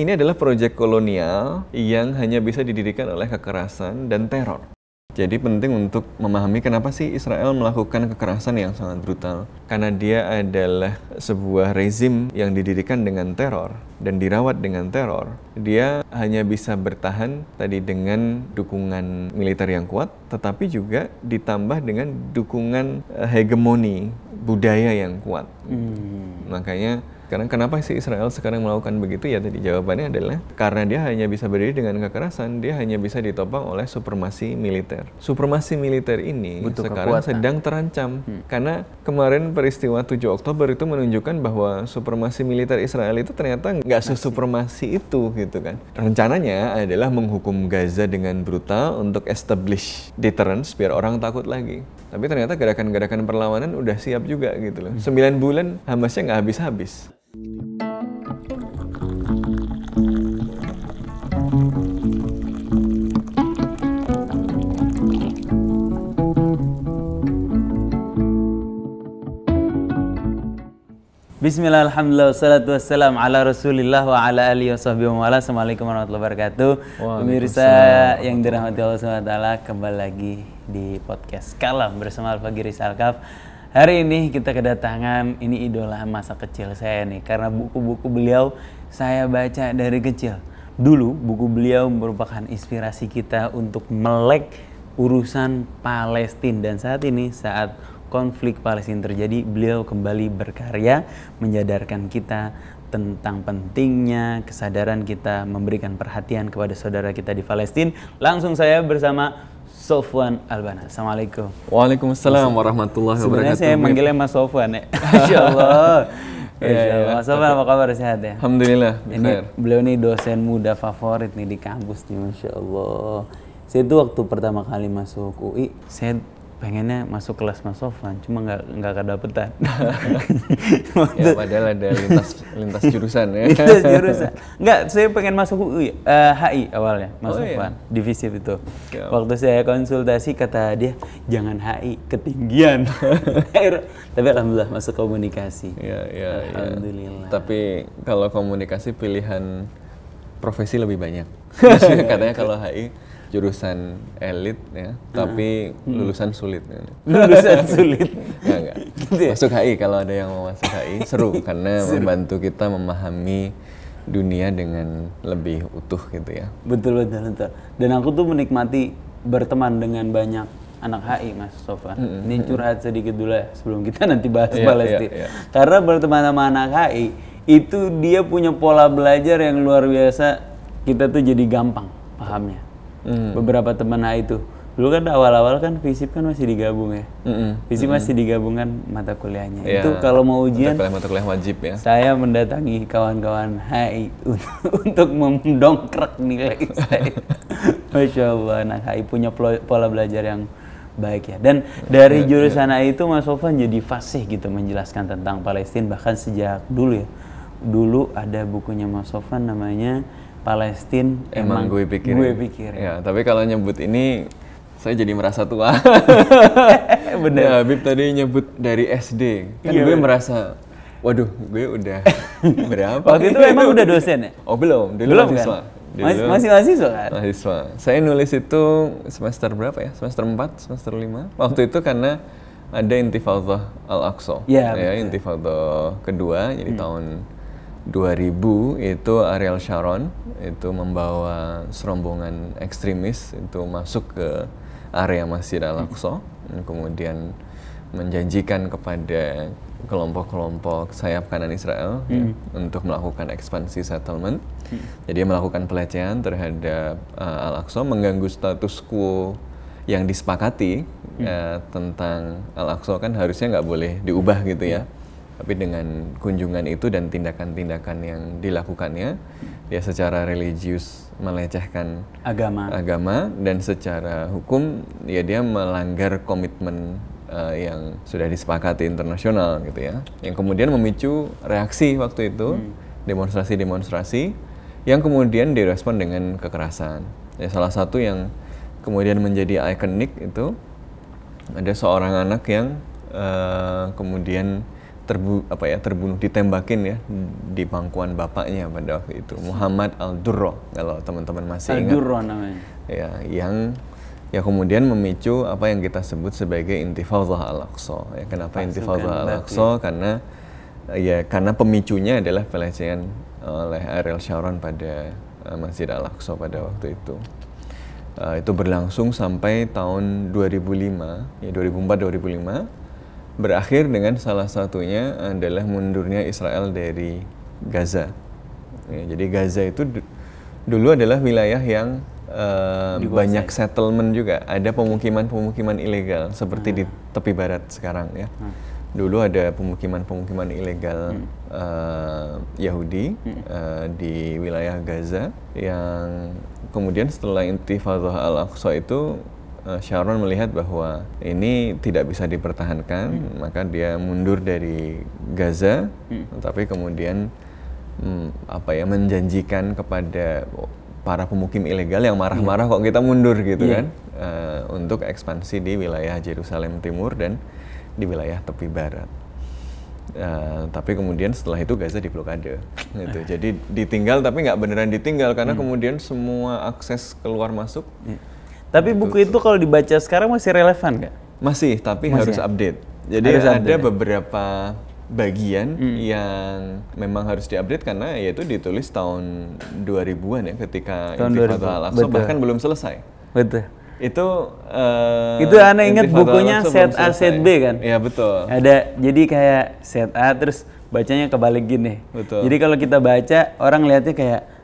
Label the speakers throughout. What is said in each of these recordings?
Speaker 1: Ini adalah proyek kolonial yang hanya bisa didirikan oleh kekerasan dan teror. Jadi penting untuk memahami kenapa sih Israel melakukan kekerasan yang sangat brutal. Karena dia adalah sebuah rezim yang didirikan dengan teror dan dirawat dengan teror. Dia hanya bisa bertahan tadi dengan dukungan militer yang kuat, tetapi juga ditambah dengan dukungan eh, hegemoni budaya yang kuat.
Speaker 2: Hmm.
Speaker 1: Makanya karena kenapa sih Israel sekarang melakukan begitu? Ya tadi jawabannya adalah karena dia hanya bisa berdiri dengan kekerasan, dia hanya bisa ditopang oleh supremasi militer. Supremasi militer ini Butuh sekarang kekuatan. sedang terancam hmm. karena kemarin peristiwa 7 Oktober itu menunjukkan bahwa supremasi militer Israel itu ternyata nggak sesupremasi itu gitu kan. Rencananya adalah menghukum Gaza dengan brutal untuk establish deterrence biar orang takut lagi. Tapi ternyata gerakan-gerakan perlawanan udah siap juga gitu loh. sembilan bulan Hamasnya nggak habis-habis.
Speaker 2: Bismillahirrahmanirrahim ala rasulillah wa ala alihi wa ala Assalamualaikum warahmatullahi wabarakatuh Pemirsa yang dirahmati Allah SWT kembali lagi di podcast Kalam bersama Alfa Giris Alkaf. Hari ini kita kedatangan ini idola masa kecil saya nih karena buku-buku beliau saya baca dari kecil. Dulu buku beliau merupakan inspirasi kita untuk melek urusan Palestina dan saat ini saat konflik Palestina terjadi, beliau kembali berkarya menyadarkan kita tentang pentingnya kesadaran kita memberikan perhatian kepada saudara kita di Palestina. Langsung saya bersama Sofwan Albana. Assalamualaikum. Waalaikumsalam warahmatullahi wabarakatuh. Sebenarnya saya manggilnya Mas Sofwan ya. Insya Allah. ya, ya. Mas Sofwan apa kabar sehat ya? Alhamdulillah. Ini beliau ini dosen muda favorit nih di kampus nih. Masya Allah. Saya itu waktu pertama kali masuk UI, saya pengennya masuk kelas Mas Sofwan, cuma nggak nggak kedapetan. ya padahal ada lintas lintas jurusan ya. lintas jurusan. Nggak, saya pengen masuk UI, uh, eh, HI awalnya, Mas oh, Sofwan, iya. divisi itu. Okay. Waktu saya konsultasi kata dia jangan HI, ketinggian. Tapi alhamdulillah masuk komunikasi. Ya, ya, alhamdulillah. Ya. Tapi kalau komunikasi pilihan
Speaker 1: profesi lebih banyak. katanya kalau HI jurusan elit ya, tapi hmm. lulusan sulit. Lulusan sulit. Enggak, enggak. Gitu ya? Masuk HI kalau ada yang mau masuk HI seru karena seru. membantu kita memahami dunia dengan lebih utuh gitu ya.
Speaker 2: Betul betul betul. Dan aku tuh menikmati berteman dengan banyak anak HI Mas Sofa. Mm -hmm. Ini hmm. curhat sedikit dulu ya sebelum kita nanti bahas yeah, Palestina. Yeah, yeah. Karena berteman sama anak HI itu dia punya pola belajar yang luar biasa. Kita tuh jadi gampang pahamnya hmm. beberapa teman A itu dulu kan awal-awal kan fisip kan masih digabung ya mm fisip mm -mm. masih digabungkan mata kuliahnya yeah. itu kalau mau ujian mata kuliah, mata kuliah wajib ya saya mendatangi kawan-kawan HI untuk mendongkrak nilai saya masya Allah anak HI punya pola belajar yang baik ya dan dari iya, jurusan HI iya. itu Mas Sofan jadi fasih gitu menjelaskan tentang Palestina bahkan sejak dulu ya dulu ada bukunya Mas Sofan namanya Palestine emang, emang gue pikir. Gue pikir. Ya, tapi kalau nyebut ini
Speaker 1: saya jadi merasa tua. Eh, bener. Ya, Habib tadi nyebut dari SD. Kan iya, gue bener. merasa waduh, gue udah berapa? Waktu itu emang udah dosen ya? Oh, belum. Dulu belum mahasiswa. Kan? Dulu, Mas, masih mahasiswa kan? Mahasiswa. Saya nulis itu semester berapa ya? Semester 4, semester 5. Waktu itu karena ada Intifadah Al-Aqsa. Iya, ya, ya Intifadah kedua jadi hmm. tahun 2000 itu Ariel Sharon itu membawa serombongan ekstremis itu masuk ke area Masjid Al-Aqsa kemudian menjanjikan kepada kelompok-kelompok sayap kanan Israel ya, hmm. ya, untuk melakukan ekspansi settlement. Hmm. Jadi melakukan pelecehan terhadap uh, Al-Aqsa mengganggu status quo yang disepakati hmm. uh, tentang Al-Aqsa kan harusnya nggak boleh diubah gitu ya. Hmm tapi dengan kunjungan itu dan tindakan-tindakan yang dilakukannya, dia secara religius melecehkan agama, agama dan secara hukum ya dia melanggar komitmen uh, yang sudah disepakati internasional gitu ya. Yang kemudian memicu reaksi waktu itu hmm. demonstrasi-demonstrasi hmm. yang kemudian direspon dengan kekerasan. Ya salah satu yang kemudian menjadi ikonik itu ada seorang anak yang uh, kemudian terbu apa ya terbunuh ditembakin ya di pangkuan bapaknya pada waktu itu Muhammad Al Durro kalau teman-teman masih ingat Al Durro namanya ya yang ya kemudian memicu apa yang kita sebut sebagai intifadah Al Aqsa ya kenapa intifadah Al Aqsa karena ya karena pemicunya adalah pelecehan oleh Ariel Sharon pada eh, Masjid Al Aqsa pada waktu itu uh, itu berlangsung sampai tahun 2005 ya 2004 2005 berakhir dengan salah satunya adalah mundurnya Israel dari Gaza. Ya, jadi Gaza itu dulu adalah wilayah yang uh, banyak settlement juga, ada pemukiman-pemukiman ilegal seperti hmm. di tepi barat sekarang ya. Hmm. Dulu ada pemukiman-pemukiman ilegal hmm. uh, Yahudi hmm. uh, di wilayah Gaza yang kemudian setelah Intifadah Al-Aqsa itu Eh, Sharon melihat bahwa ini tidak bisa dipertahankan, hmm. maka dia mundur dari Gaza, hmm. tapi kemudian hmm, apa ya menjanjikan kepada para pemukim ilegal yang marah-marah yeah. kok kita mundur gitu yeah. kan uh, untuk ekspansi di wilayah Jerusalem Timur dan di wilayah tepi barat. Uh, tapi kemudian setelah itu Gaza diblokade, gitu. Jadi ditinggal tapi nggak beneran ditinggal karena hmm. kemudian semua akses keluar masuk yeah tapi buku itu kalau dibaca sekarang masih relevan nggak? Masih, tapi masih harus ya? update. Jadi harus ada update. Ya? beberapa bagian hmm. yang memang harus diupdate karena yaitu ditulis tahun 2000-an ya ketika tahun Intifada al bahkan belum selesai. Betul. Itu uh, Itu aneh ingat bukunya set A set B kan? Iya betul. Ada
Speaker 2: jadi kayak set A terus bacanya kebalik gini. Betul. Jadi kalau kita baca orang lihatnya kayak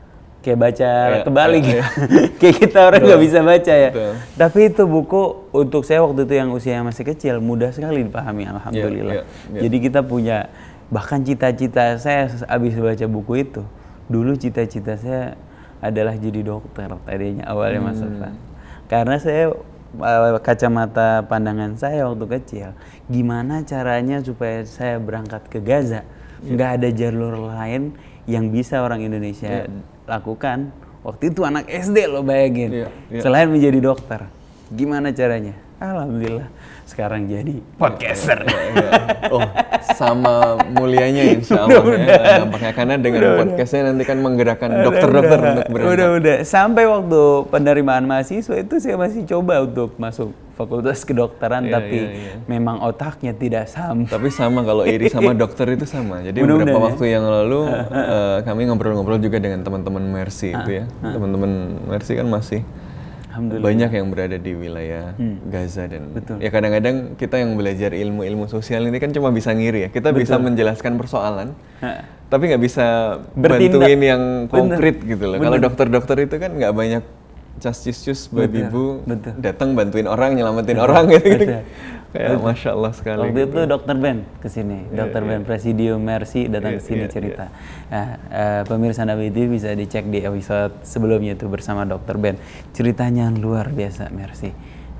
Speaker 2: kayak baca yeah, kebalik yeah, yeah. kayak kita orang nggak bisa baca ya Betul. tapi itu buku untuk saya waktu itu yang usia masih kecil mudah sekali dipahami iya, alhamdulillah yeah, yeah, yeah. jadi kita punya bahkan cita-cita saya habis baca buku itu dulu cita-cita saya adalah jadi dokter tadinya awalnya hmm. masuk karena saya eh, kacamata pandangan saya waktu kecil, gimana caranya supaya saya berangkat ke Gaza? Iya. Nggak yeah. ada jalur lain yang bisa orang Indonesia yeah lakukan waktu itu anak SD lo bayangin. Yeah, yeah. Selain menjadi dokter, gimana caranya? Alhamdulillah sekarang jadi podcaster. Iya, iya. oh, sama mulianya insya Allah ya dampaknya karena dengan udah, podcastnya udah. nanti kan menggerakkan dokter-dokter untuk berangkat. Udah udah sampai waktu penerimaan mahasiswa itu saya masih coba untuk masuk fakultas kedokteran yeah, tapi yeah, yeah. memang otaknya tidak sama. Tapi sama kalau iri sama dokter itu sama. Jadi beberapa ya. waktu yang lalu uh,
Speaker 1: kami ngobrol-ngobrol juga dengan teman-teman Mercy itu ya. Ah, ah. Teman-teman Mercy kan masih banyak yang berada di wilayah hmm. Gaza dan Betul. ya kadang-kadang kita yang belajar ilmu-ilmu sosial ini kan cuma bisa ngiri ya. Kita Betul. bisa menjelaskan persoalan. Ha tapi nggak bisa Bertindak. bantuin yang konkret Bener. gitu loh. Kalau dokter-dokter itu kan nggak banyak Justicius Babi Bu datang bantuin
Speaker 2: orang nyelamatin betul, orang gitu. Betul. Kayak masya Allah sekali. Waktu gitu. itu Dokter Ben kesini, yeah, Dokter yeah. Ben Presidio Mercy datang yeah, kesini yeah, cerita. Yeah. Nah, uh, pemirsa Nabi itu bisa dicek di episode sebelumnya itu bersama Dokter Ben. Ceritanya luar biasa Mercy.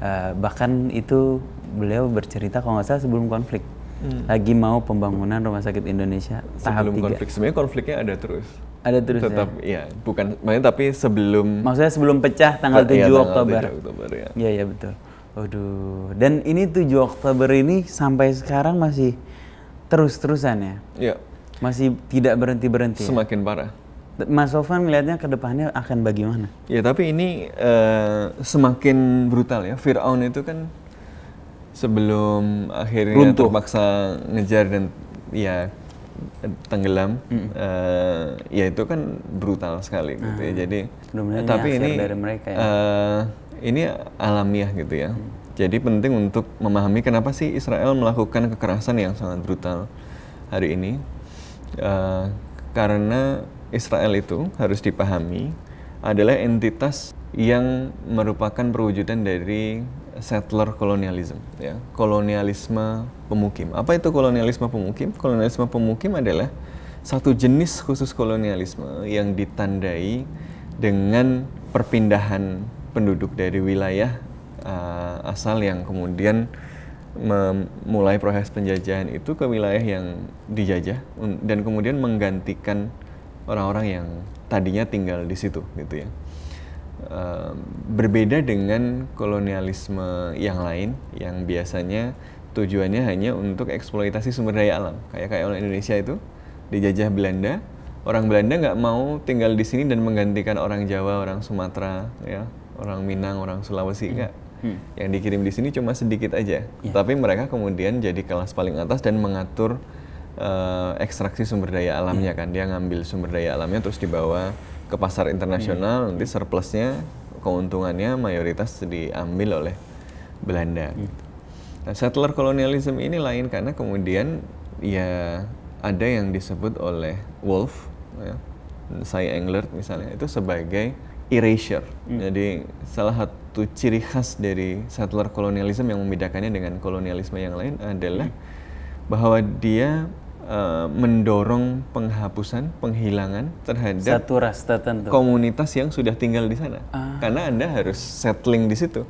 Speaker 2: Uh, bahkan itu beliau bercerita kalau nggak salah sebelum konflik. Hmm. Lagi mau pembangunan Rumah Sakit Indonesia Sebelum 3. konflik,
Speaker 1: sebenarnya konfliknya ada terus. Ada terus ya? Tetap, ya? ya
Speaker 2: bukan main tapi sebelum... Maksudnya sebelum pecah tanggal ya, tanggal Oktober. 7 Oktober, ya. Iya, ya, betul. Aduh, dan ini 7 Oktober ini sampai sekarang masih terus-terusan ya? Iya. Masih tidak berhenti-berhenti ya? Semakin ya? parah. Mas Sofan melihatnya ke depannya akan bagaimana? Ya tapi ini uh, semakin brutal ya. Fir'aun
Speaker 1: itu kan sebelum akhirnya Runtuh. terpaksa ngejar dan ya tenggelam uh, ya itu kan brutal sekali gitu ya ah, jadi tapi ini dari mereka ya? uh, ini alamiah gitu ya mm. jadi penting untuk memahami kenapa sih Israel melakukan kekerasan yang sangat brutal hari ini uh, karena Israel itu harus dipahami adalah entitas yang merupakan perwujudan dari settler colonialism ya kolonialisme pemukim apa itu kolonialisme pemukim kolonialisme pemukim adalah satu jenis khusus kolonialisme yang ditandai dengan perpindahan penduduk dari wilayah uh, asal yang kemudian memulai proses penjajahan itu ke wilayah yang dijajah dan kemudian menggantikan orang-orang yang tadinya tinggal di situ gitu ya berbeda dengan kolonialisme yang lain yang biasanya tujuannya hanya untuk eksploitasi sumber daya alam kayak kayak orang Indonesia itu dijajah Belanda orang Belanda nggak mau tinggal di sini dan menggantikan orang Jawa orang Sumatera ya orang Minang orang Sulawesi hmm. nggak hmm. Hmm. Yang dikirim di sini cuma sedikit aja, yeah. tapi mereka kemudian jadi kelas paling atas dan mengatur uh, ekstraksi sumber daya alamnya yeah. kan dia ngambil sumber daya alamnya terus dibawa ke pasar internasional hmm. nanti surplusnya keuntungannya mayoritas diambil oleh Belanda. Hmm. Nah, settler kolonialisme ini lain karena kemudian ya ada yang disebut oleh Wolf, ya, saya Englert misalnya itu sebagai erasure. Hmm. Jadi salah satu ciri khas dari settler kolonialisme yang membedakannya dengan kolonialisme yang lain adalah hmm. bahwa dia uh, mendorong penghapusan, penghilangan terhadap satu
Speaker 2: ras tertentu. komunitas
Speaker 1: yang sudah tinggal di sana. Ah. Karena Anda harus settling di situ.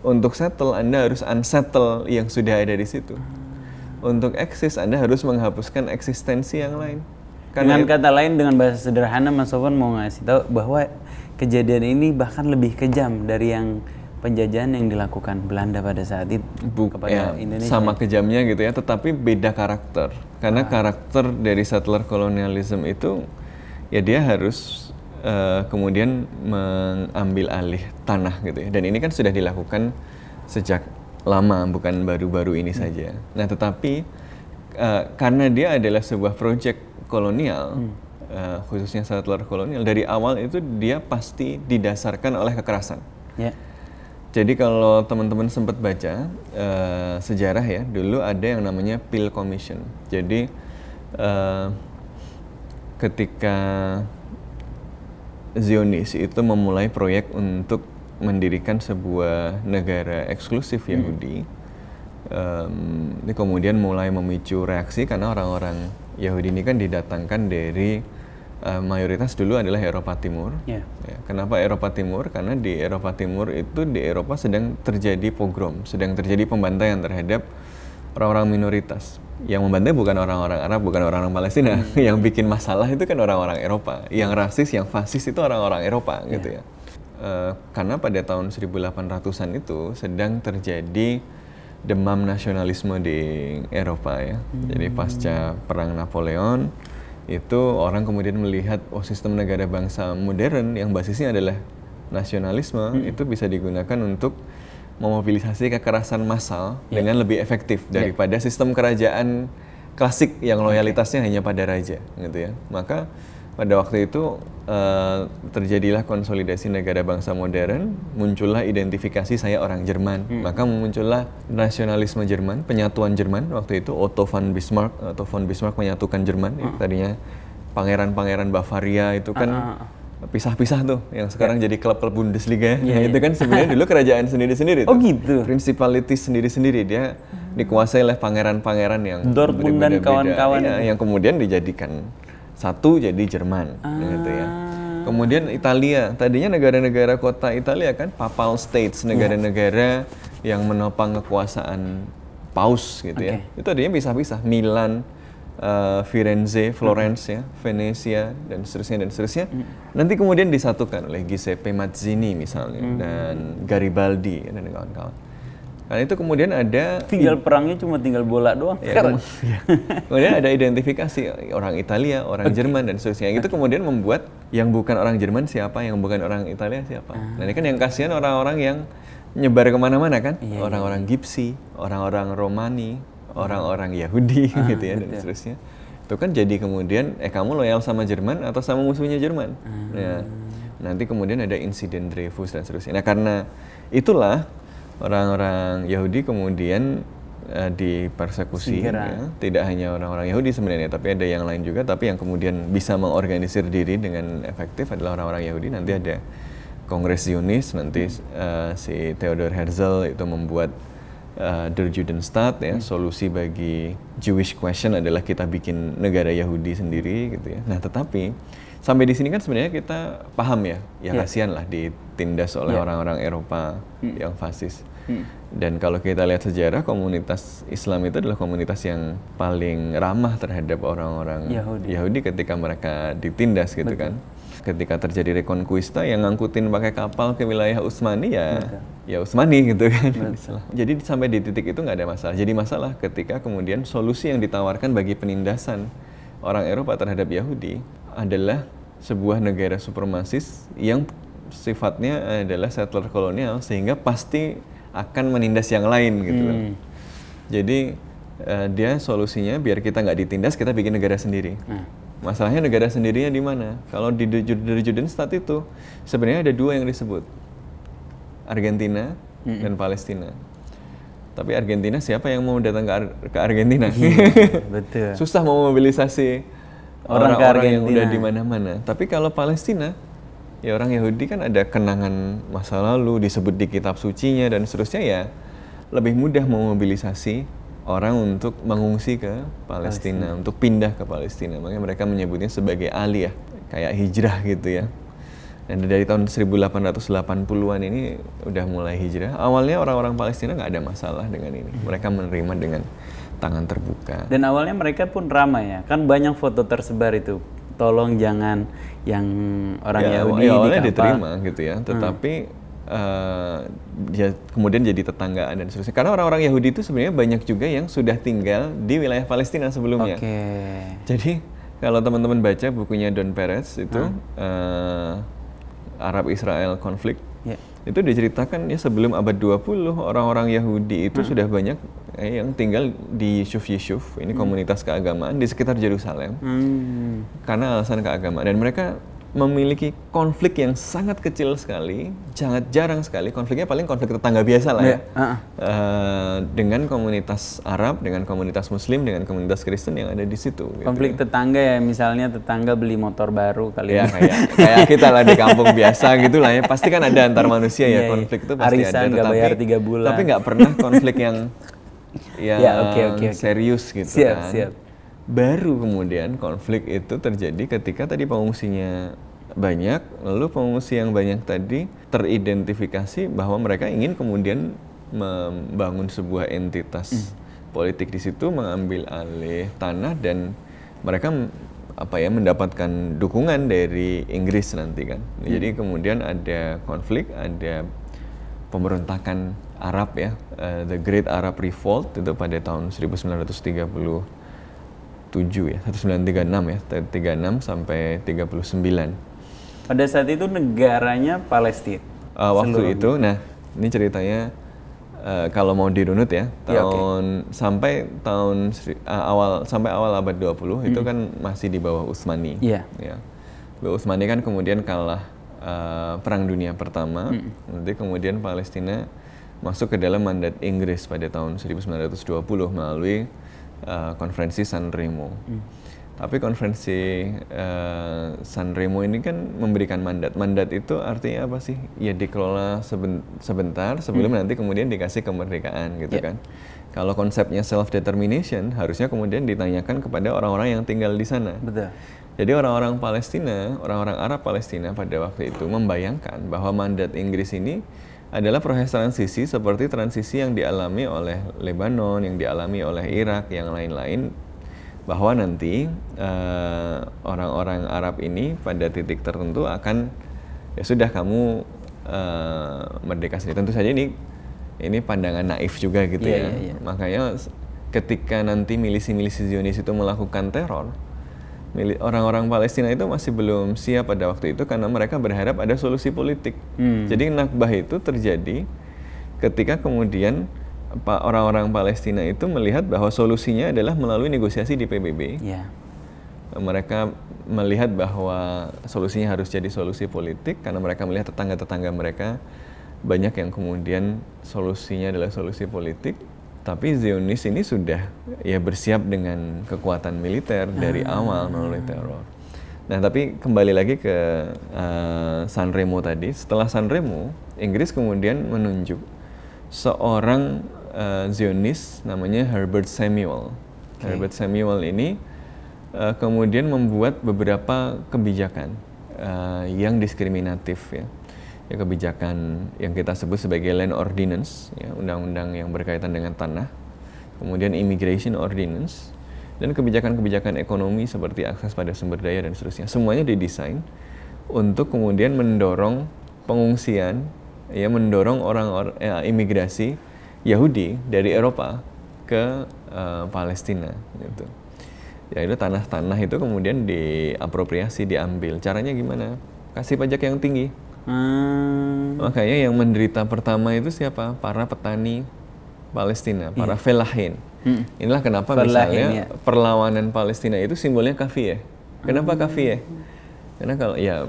Speaker 1: Untuk settle, Anda harus unsettle yang sudah ada di situ. Hmm. Untuk eksis, Anda harus
Speaker 2: menghapuskan eksistensi yang lain. Karena dengan ya- kata lain, dengan bahasa sederhana, Mas Sofwan mau ngasih tahu bahwa kejadian ini bahkan lebih kejam dari yang penjajahan yang dilakukan Belanda pada saat itu Bu, kepada ya, Indonesia. Sama
Speaker 1: kejamnya gitu ya, tetapi beda karakter. Karena ah. karakter dari settler kolonialisme itu ya dia harus uh, kemudian mengambil alih tanah gitu ya. Dan ini kan sudah dilakukan sejak lama, bukan baru-baru ini hmm. saja. Nah, tetapi uh, karena dia adalah sebuah proyek kolonial hmm. uh, khususnya settler kolonial dari awal itu dia pasti didasarkan oleh kekerasan. Yeah jadi kalau teman-teman sempat baca uh, sejarah ya, dulu ada yang namanya Peel Commission. Jadi uh, ketika Zionis itu memulai proyek untuk mendirikan sebuah negara eksklusif hmm. Yahudi, hmm. um, ini kemudian mulai memicu reaksi karena orang-orang Yahudi ini kan didatangkan dari uh, mayoritas dulu adalah Eropa Timur. Yeah. Ya, kenapa Eropa Timur? Karena di Eropa Timur itu di Eropa sedang terjadi pogrom, sedang terjadi pembantaian terhadap orang-orang minoritas. Yang membantai bukan orang-orang Arab, bukan orang-orang Palestina. Hmm. yang bikin masalah itu kan orang-orang Eropa. Yang rasis, yang fasis itu orang-orang Eropa yeah. gitu ya. Uh, karena pada tahun 1800-an itu sedang terjadi demam nasionalisme di Eropa ya. Hmm. Jadi pasca perang Napoleon, itu orang kemudian melihat oh sistem negara bangsa modern yang basisnya adalah nasionalisme hmm. itu bisa digunakan untuk memobilisasi kekerasan massal yeah. dengan lebih efektif ya. daripada yeah. sistem kerajaan klasik yang loyalitasnya okay. hanya pada raja gitu ya. Maka pada waktu itu uh, terjadilah konsolidasi negara bangsa modern, muncullah identifikasi saya orang Jerman, hmm. maka muncullah nasionalisme Jerman, penyatuan Jerman waktu itu Otto von Bismarck, Otto von Bismarck menyatukan Jerman, hmm. tadinya pangeran-pangeran Bavaria itu kan ah, ah, ah. pisah-pisah tuh yang sekarang yeah. jadi klub-klub Bundesliga. Yeah, yeah. itu kan sebenarnya dulu kerajaan sendiri-sendiri. Oh gitu. Principality sendiri-sendiri dia dikuasai oleh pangeran-pangeran yang Dortmund dan kawan-kawan ya, yang kemudian dijadikan satu jadi Jerman ah. gitu ya. Ah. Kemudian Italia, tadinya negara-negara kota Italia kan papal states, negara-negara ya. yang menopang kekuasaan paus gitu okay. ya. Itu tadinya pisah-pisah, Milan, uh, Firenze, Florence ya, Venesia dan seterusnya dan seterusnya. Mm. Nanti kemudian disatukan oleh Giuseppe Mazzini misalnya mm. dan Garibaldi dan kawan-kawan. Nah itu kemudian ada tinggal perangnya cuma tinggal bola doang. Ya, Kemudian, iya. kemudian ada identifikasi orang Italia, orang okay. Jerman dan seterusnya. Itu kemudian membuat yang bukan orang Jerman siapa, yang bukan orang Italia siapa. Ah. Nah ini kan yang kasihan orang-orang yang nyebar kemana-mana kan, iya, iya. orang-orang orang -orang Gipsi, orang-orang Romani, ah. orang-orang Yahudi ah, gitu ya betul. dan seterusnya. Itu kan jadi kemudian eh kamu loyal sama Jerman atau sama musuhnya Jerman. Ah. Ya. nanti kemudian ada insiden Dreyfus dan seterusnya. Nah karena itulah orang-orang Yahudi kemudian uh, eh, dipersekusi ya. tidak hanya orang-orang Yahudi sebenarnya tapi ada yang lain juga tapi yang kemudian bisa mengorganisir diri dengan efektif adalah orang-orang Yahudi nanti ada Kongres Yunis nanti uh, si Theodor Herzl itu membuat uh, Der Judenstaat ya hmm. solusi bagi Jewish question adalah kita bikin negara Yahudi sendiri gitu ya nah tetapi sampai di sini kan sebenarnya kita paham ya ya yeah. kasihan lah ditindas oleh ya. orang-orang yeah. Eropa hmm. yang fasis dan kalau kita lihat sejarah, komunitas Islam itu adalah komunitas yang paling ramah terhadap orang-orang Yahudi. Yahudi ketika mereka ditindas gitu kan. Betul. kan. Ketika terjadi rekonquista yang ngangkutin pakai kapal ke wilayah Utsmani ya Betul. ya Utsmani gitu kan. Betul. Jadi sampai di titik itu nggak ada masalah. Jadi masalah ketika kemudian solusi yang ditawarkan bagi penindasan orang Eropa terhadap Yahudi adalah sebuah negara supremasis yang sifatnya adalah settler kolonial sehingga pasti akan menindas yang lain gitu loh. Hmm. Jadi uh, dia solusinya biar kita nggak ditindas kita bikin negara sendiri. Nah. Masalahnya negara sendirinya di mana? Kalau di dari Judenstadt itu sebenarnya ada dua yang disebut. Argentina hmm. dan Palestina. Tapi Argentina siapa yang mau datang ke, Ar ke Argentina? Hmm. Betul. Susah mau mobilisasi
Speaker 2: orang-orang yang udah di
Speaker 1: mana-mana. Tapi kalau Palestina ya orang Yahudi kan ada kenangan masa lalu disebut di kitab sucinya dan seterusnya ya lebih mudah memobilisasi orang untuk mengungsi ke Palestina, Palestina. untuk pindah ke Palestina. Makanya mereka menyebutnya sebagai aliyah, kayak hijrah gitu ya. Dan dari tahun 1880-an ini udah mulai hijrah. Awalnya orang-orang Palestina
Speaker 2: nggak ada masalah dengan ini. Hmm. Mereka menerima dengan tangan terbuka. Dan awalnya mereka pun ramai ya, kan banyak foto tersebar itu tolong jangan yang orang ya, Yahudi ya, awalnya di diterima gitu
Speaker 1: ya hmm. tetapi hmm. Uh, ya, kemudian jadi tetanggaan dan seterusnya. Karena orang-orang Yahudi itu sebenarnya banyak juga yang sudah tinggal di wilayah Palestina sebelumnya. Okay. Jadi kalau teman-teman baca bukunya Don Perez itu hmm. uh, eh, Arab Israel konflik. yeah itu diceritakan ya sebelum abad 20 orang-orang Yahudi itu hmm. sudah banyak eh, yang tinggal di Yusuf Yusuf ini hmm. komunitas keagamaan di sekitar Jerusalem
Speaker 2: hmm.
Speaker 1: karena alasan keagamaan dan mereka memiliki konflik yang sangat kecil sekali, sangat jarang sekali. Konfliknya paling konflik tetangga biasa lah ya. Uh -uh. Uh, dengan komunitas Arab, dengan komunitas Muslim, dengan komunitas Kristen yang ada di situ.
Speaker 2: Gitu. Konflik gitu. tetangga ya, misalnya tetangga beli motor baru kali ya. Kayak, kayak kita lah di kampung biasa gitu lah ya. Pasti kan ada antar manusia ya, iya, iya. konflik itu pasti Arisan ada. Tetapi, bayar tiga bulan. Tapi nggak pernah konflik yang ya, yang ya, okay, okay, okay. serius gitu siap, kan. siap
Speaker 1: baru kemudian konflik itu terjadi ketika tadi pengungsinya banyak lalu pengungsi yang banyak tadi teridentifikasi bahwa mereka ingin kemudian membangun sebuah entitas mm. politik di situ mengambil alih tanah dan mereka apa ya mendapatkan dukungan dari Inggris nanti kan. Mm. Jadi kemudian ada konflik, ada pemberontakan Arab ya, uh, the Great Arab Revolt itu pada tahun 1930 1937 ya 1936 ya 36 sampai 39
Speaker 2: pada saat itu negaranya Palestina uh, waktu itu nah
Speaker 1: ini ceritanya uh, kalau mau dirunut ya, ya tahun ya, okay. sampai tahun uh, awal sampai awal abad 20 hmm. itu kan masih di bawah Utsmani yeah. ya Utsmani kan kemudian kalah uh, perang dunia pertama hmm. nanti kemudian Palestina masuk ke dalam mandat Inggris pada tahun 1920 melalui Eh, konferensi Sanremo. Hmm. Tapi konferensi uh, eh, Remo ini kan memberikan mandat. Mandat itu artinya apa sih? Ya dikelola sebentar sebelum hmm. nanti kemudian dikasih kemerdekaan gitu yeah. kan. Kalau konsepnya self determination harusnya kemudian ditanyakan kepada orang-orang yang tinggal di sana. Betul. Jadi orang-orang Palestina, orang-orang Arab Palestina pada waktu itu membayangkan bahwa mandat Inggris ini adalah proses transisi seperti transisi yang dialami oleh Lebanon, yang dialami oleh Irak, yang lain-lain bahwa nanti eh, orang-orang uh, Arab ini pada titik tertentu akan ya sudah kamu uh, merdeka sendiri. Tentu saja ini ini pandangan naif juga gitu yeah, ya. Yeah, yeah. Makanya ketika nanti milisi-milisi Zionis itu melakukan teror, orang-orang Palestina itu masih belum siap pada waktu itu karena mereka berharap ada solusi politik. Hmm. Jadi Nakbah itu terjadi ketika kemudian orang-orang Palestina itu melihat bahwa solusinya adalah melalui negosiasi di PBB. Yeah. Mereka melihat bahwa solusinya harus jadi solusi politik karena mereka melihat tetangga-tetangga mereka banyak yang kemudian solusinya adalah solusi politik tapi Zionis ini sudah ya bersiap dengan kekuatan militer dari ah. awal melalui teror. Nah, tapi kembali lagi ke uh, Sanremo tadi. Setelah Sanremo, Inggris kemudian menunjuk seorang uh, Zionis namanya Herbert Samuel. Okay. Herbert Samuel ini uh, kemudian membuat beberapa kebijakan uh, yang diskriminatif ya ya, kebijakan yang kita sebut sebagai land ordinance, undang ya, undang-undang yang berkaitan dengan tanah, kemudian immigration ordinance, dan kebijakan-kebijakan ekonomi seperti akses pada sumber daya dan seterusnya. Semuanya didesain untuk kemudian mendorong pengungsian, ya mendorong orang-orang ya, imigrasi Yahudi dari Eropa ke uh, Palestina. Gitu. Ya itu tanah-tanah itu kemudian diapropriasi, diambil. Caranya gimana? Kasih pajak yang
Speaker 2: tinggi Hmm.
Speaker 1: Makanya yang menderita pertama itu siapa? Para petani Palestina, para yeah. felahin. Hmm. Inilah kenapa felahin, misalnya ya. perlawanan Palestina itu simbolnya kafir. Kenapa hmm. Ah. kafir? Karena kalau ya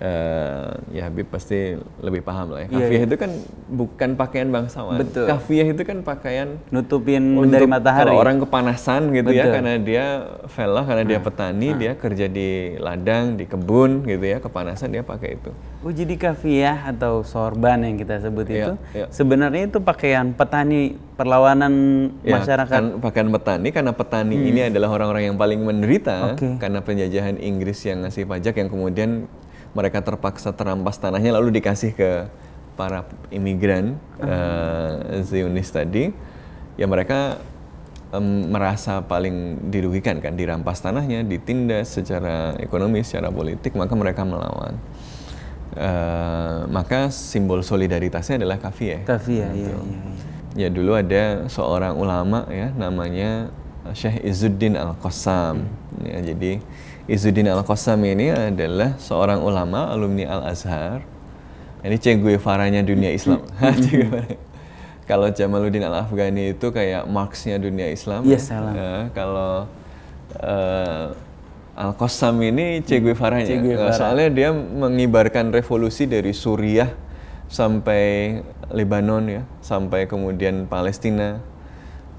Speaker 1: Eh, ya Habib pasti lebih paham lah ya. Iya, kafiah yeah, itu kan bukan pakaian bangsawan. Betul. Kafiah
Speaker 2: itu kan pakaian nutupin dari matahari. Kalau orang
Speaker 1: kepanasan gitu ya, Betul. ya karena dia velah, karena dia ah. petani, nah. dia kerja di ladang, di kebun gitu ya, kepanasan dia pakai itu.
Speaker 2: Oh, jadi kafiah atau sorban yang kita sebut yeah, itu yeah. sebenarnya itu pakaian petani perlawanan ya, masyarakat. Kan, pakaian petani karena petani hmm. ini adalah orang-orang yang paling
Speaker 1: menderita okay. karena penjajahan Inggris yang ngasih pajak yang kemudian mereka terpaksa terampas tanahnya lalu dikasih ke para imigran uh, Zionis tadi, ya mereka um, merasa paling dirugikan kan, dirampas tanahnya, ditindas secara ekonomi, secara politik, maka mereka melawan. Uh, maka simbol solidaritasnya adalah kafiyah. Kafiyah, gitu. iya, iya, iya, Ya dulu ada seorang ulama ya namanya Syekh Izzuddin Al-Qassam. Hmm. Ya, jadi Izzuddin al qasam ini adalah seorang ulama alumni Al-Azhar. Ini cegue faranya dunia Islam. kalau Jamaluddin Al-Afghani itu kayak marx dunia Islam. Yes, Ya, kalau uh, eh, al qasam ini cegue hmm, faranya. nya eh, Soalnya dia mengibarkan revolusi dari Suriah sampai Lebanon ya, sampai kemudian Palestina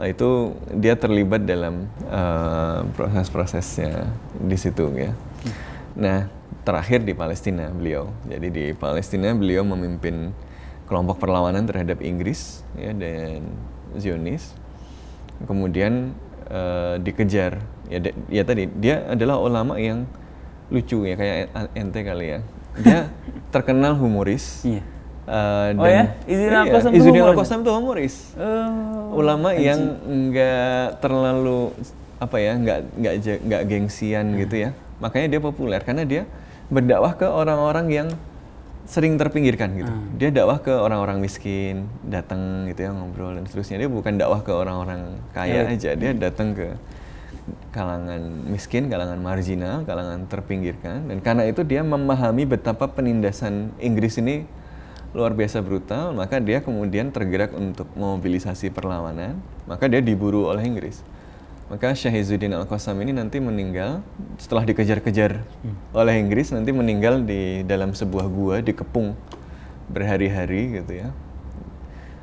Speaker 1: Nah, itu dia terlibat dalam uh, proses-prosesnya di situ ya. Nah, terakhir di Palestina beliau. Jadi di Palestina beliau memimpin kelompok perlawanan terhadap Inggris ya dan Zionis. Kemudian uh, dikejar ya, de, ya tadi dia adalah ulama yang lucu ya kayak ente kali ya. Dia terkenal humoris. Yeah. Uh, oh ya, izin iya, al izin itu humoris. humoris. Uh,
Speaker 2: oh, Ulama anji. yang
Speaker 1: nggak terlalu apa ya, nggak nggak nggak gengsian hmm. gitu ya. Makanya dia populer karena dia berdakwah ke orang-orang yang sering terpinggirkan gitu. Hmm. Dia dakwah ke orang-orang miskin, datang gitu ya ngobrol dan seterusnya. Dia bukan dakwah ke orang-orang kaya yeah. aja, dia datang ke kalangan miskin, kalangan marginal, kalangan terpinggirkan dan karena itu dia memahami betapa penindasan Inggris ini luar biasa brutal, maka dia kemudian tergerak untuk mobilisasi perlawanan, maka dia diburu oleh Inggris. Maka Syahizuddin al Qasam ini nanti meninggal setelah dikejar-kejar hmm. oleh Inggris, nanti meninggal di dalam sebuah gua dikepung berhari-hari gitu ya.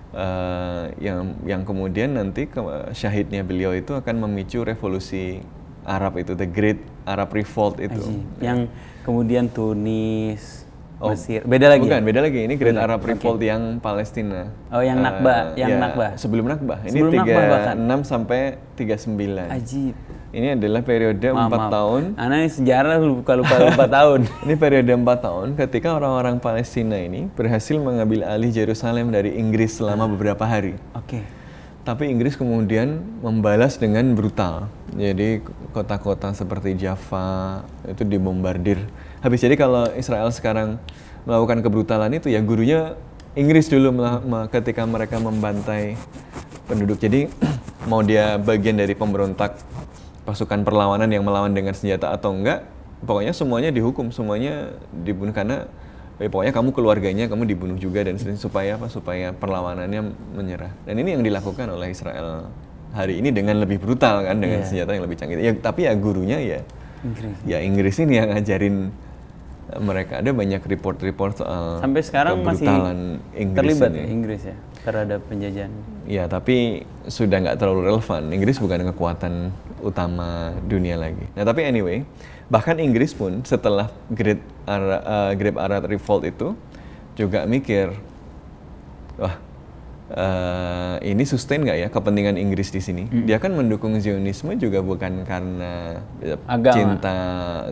Speaker 1: Uh, yang yang kemudian nanti ke, syahidnya beliau itu akan memicu revolusi Arab itu the Great Arab Revolt itu. Yang kemudian Tunis, Oh, Mesir. Beda lagi. Bukan, ya? beda lagi. Ini Great Arab Revolt okay. yang Palestina. Oh, yang uh, Nakba, yang ya, Nakba. Sebelum Nakba. Ini sebelum 36 Nakba sampai 39. Ajib. Ini adalah periode maaf, 4 maaf. tahun. Anak ini sejarah lupa-lupa 4 tahun. Ini periode 4 tahun ketika orang-orang Palestina ini berhasil mengambil alih Yerusalem dari Inggris selama ah. beberapa hari. Oke. Okay. Tapi Inggris kemudian membalas dengan brutal. Jadi kota-kota seperti Jaffa itu dibombardir habis jadi kalau Israel sekarang melakukan kebrutalan itu ya gurunya Inggris dulu ketika mereka membantai penduduk. Jadi mau dia bagian dari pemberontak pasukan perlawanan yang melawan dengan senjata atau enggak, pokoknya semuanya dihukum, semuanya dibunuh karena eh, pokoknya kamu keluarganya kamu dibunuh juga dan sering supaya apa supaya perlawanannya menyerah. Dan ini yang dilakukan oleh Israel hari ini dengan lebih brutal kan dengan yeah. senjata yang lebih canggih. Ya tapi ya gurunya ya Inggris. Ya Inggris ini yang ngajarin mereka ada banyak report-report soal sampai sekarang masih Inggris terlibat ini. Ya,
Speaker 2: Inggris ya terhadap penjajahan.
Speaker 1: Ya tapi sudah nggak terlalu relevan. Inggris bukan kekuatan utama dunia lagi. Nah tapi anyway, bahkan Inggris pun setelah Great Arab, uh, eh, Great Arab Revolt itu juga mikir, wah uh, ini sustain nggak ya kepentingan Inggris di sini? Hmm. Dia kan mendukung Zionisme juga bukan karena ya, Agama. cinta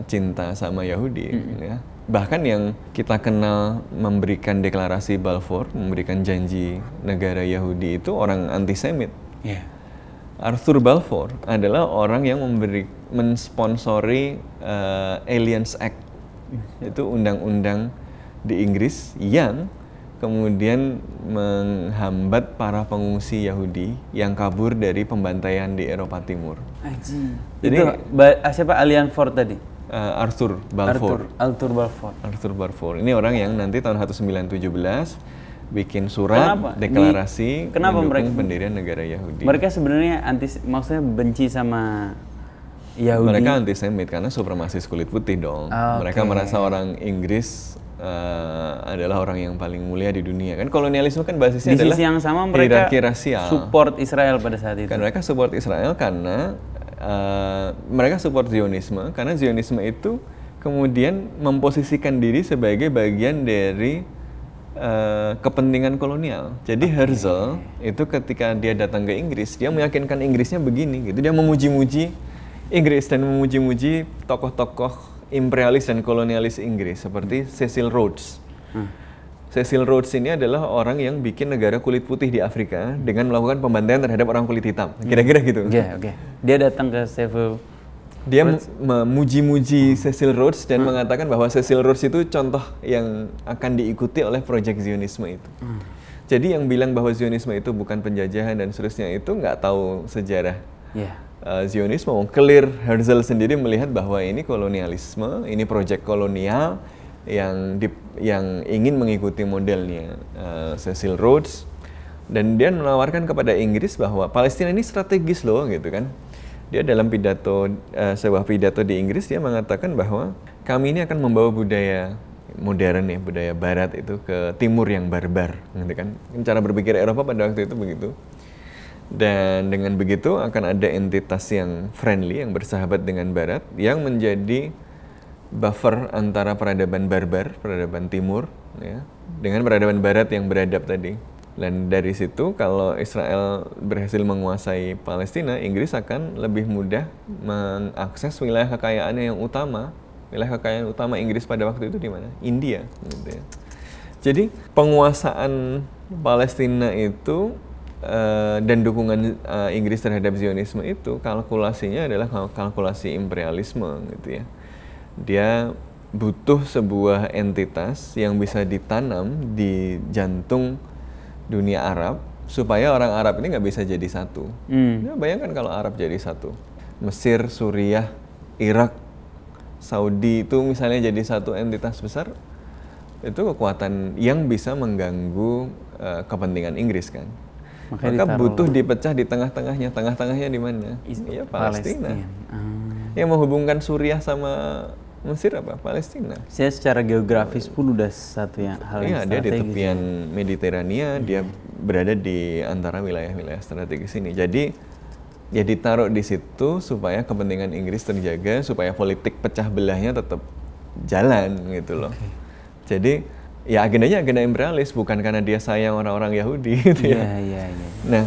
Speaker 1: cinta sama Yahudi, hmm. Gitu ya. Bahkan yang kita kenal memberikan deklarasi Balfour, memberikan janji negara Yahudi itu orang antisemit. Yeah. Arthur Balfour adalah orang yang memberi mensponsori uh, Aliens Act, hmm. itu undang-undang di Inggris yang kemudian menghambat para pengungsi Yahudi yang kabur dari pembantaian di Eropa Timur. Aji. Jadi Itu, ah, siapa Alian Ford tadi? Uh, Arthur Balfour. Arthur, Arthur Balfour. Arthur Balfour. Ini orang yang nanti tahun 1917 bikin surat kenapa? deklarasi di, kenapa mereka pendirian negara Yahudi. Mereka
Speaker 2: sebenarnya anti maksudnya benci sama Yahudi. Mereka
Speaker 1: antisemit karena supremasis kulit putih dong. Okay. Ah, mereka merasa orang Inggris Eh, adalah orang yang paling mulia di dunia kan kolonialisme kan basisnya di adalah sisi yang sama mereka rasial support Israel pada saat itu kan mereka support Israel karena uh, mereka support Zionisme karena Zionisme itu kemudian memposisikan diri sebagai bagian dari uh, kepentingan kolonial jadi okay. Herzl itu ketika dia datang ke Inggris dia meyakinkan Inggrisnya begini gitu dia memuji-muji Inggris dan memuji-muji tokoh-tokoh imperialis dan kolonialis Inggris seperti hmm. Cecil Rhodes. Hmm. Cecil Rhodes ini adalah orang yang bikin negara kulit putih di Afrika dengan melakukan pembantaian terhadap orang kulit hitam. Hmm. Kira-kira gitu. Iya, yeah, oke. Okay. Dia datang ke Cecil dia memuji-muji hmm. Cecil Rhodes dan hmm. mengatakan bahwa Cecil Rhodes itu contoh yang akan diikuti oleh proyek Zionisme itu. Hmm. Jadi yang bilang bahwa Zionisme itu bukan penjajahan dan seterusnya itu nggak tahu sejarah. Yeah uh, Zionisme, clear Herzl sendiri melihat bahwa ini kolonialisme, ini proyek kolonial yang di, yang ingin mengikuti modelnya uh, Cecil Rhodes dan dia menawarkan kepada Inggris bahwa Palestina ini strategis loh gitu kan. Dia dalam pidato uh, sebuah pidato di Inggris dia mengatakan bahwa kami ini akan membawa budaya modern ya budaya barat itu ke timur yang barbar gitu kan. Cara berpikir Eropa pada waktu itu begitu dan dengan begitu akan ada entitas yang friendly, yang bersahabat dengan Barat, yang menjadi buffer antara peradaban barbar, peradaban timur, ya, dengan peradaban barat yang beradab tadi. Dan dari situ kalau Israel berhasil menguasai Palestina, Inggris akan lebih mudah mengakses wilayah kekayaannya yang utama. Wilayah kekayaan utama Inggris pada waktu itu di mana? India. Gitu ya. Jadi penguasaan Palestina itu Eh, dan dukungan uh, Inggris terhadap Zionisme itu kalkulasinya adalah kalkulasi imperialisme gitu ya. Dia butuh sebuah entitas yang bisa ditanam di jantung dunia Arab supaya orang Arab ini nggak bisa jadi satu. Hmm. Nah, bayangkan kalau Arab jadi satu, Mesir, Suriah, Irak, Saudi itu misalnya jadi satu entitas besar, itu kekuatan yang bisa mengganggu uh, kepentingan Inggris kan. Makanya Maka ditaruh. butuh dipecah di tengah-tengahnya. Tengah-tengahnya di mana? Iya Palestina. Palestina. Ah. Yang menghubungkan Suriah sama Mesir apa? Palestina. Saya secara
Speaker 2: geografis pun udah satu
Speaker 1: yang hal yang Iya, dia di tepian ya. Mediterania, hmm. dia berada di antara wilayah-wilayah strategis ini. Jadi ya ditaruh di situ supaya kepentingan Inggris terjaga, supaya politik pecah belahnya tetap jalan gitu loh. Okay. Jadi ya agendanya agenda imperialis bukan karena dia sayang orang-orang Yahudi gitu ya. Yeah, yeah, yeah. Nah,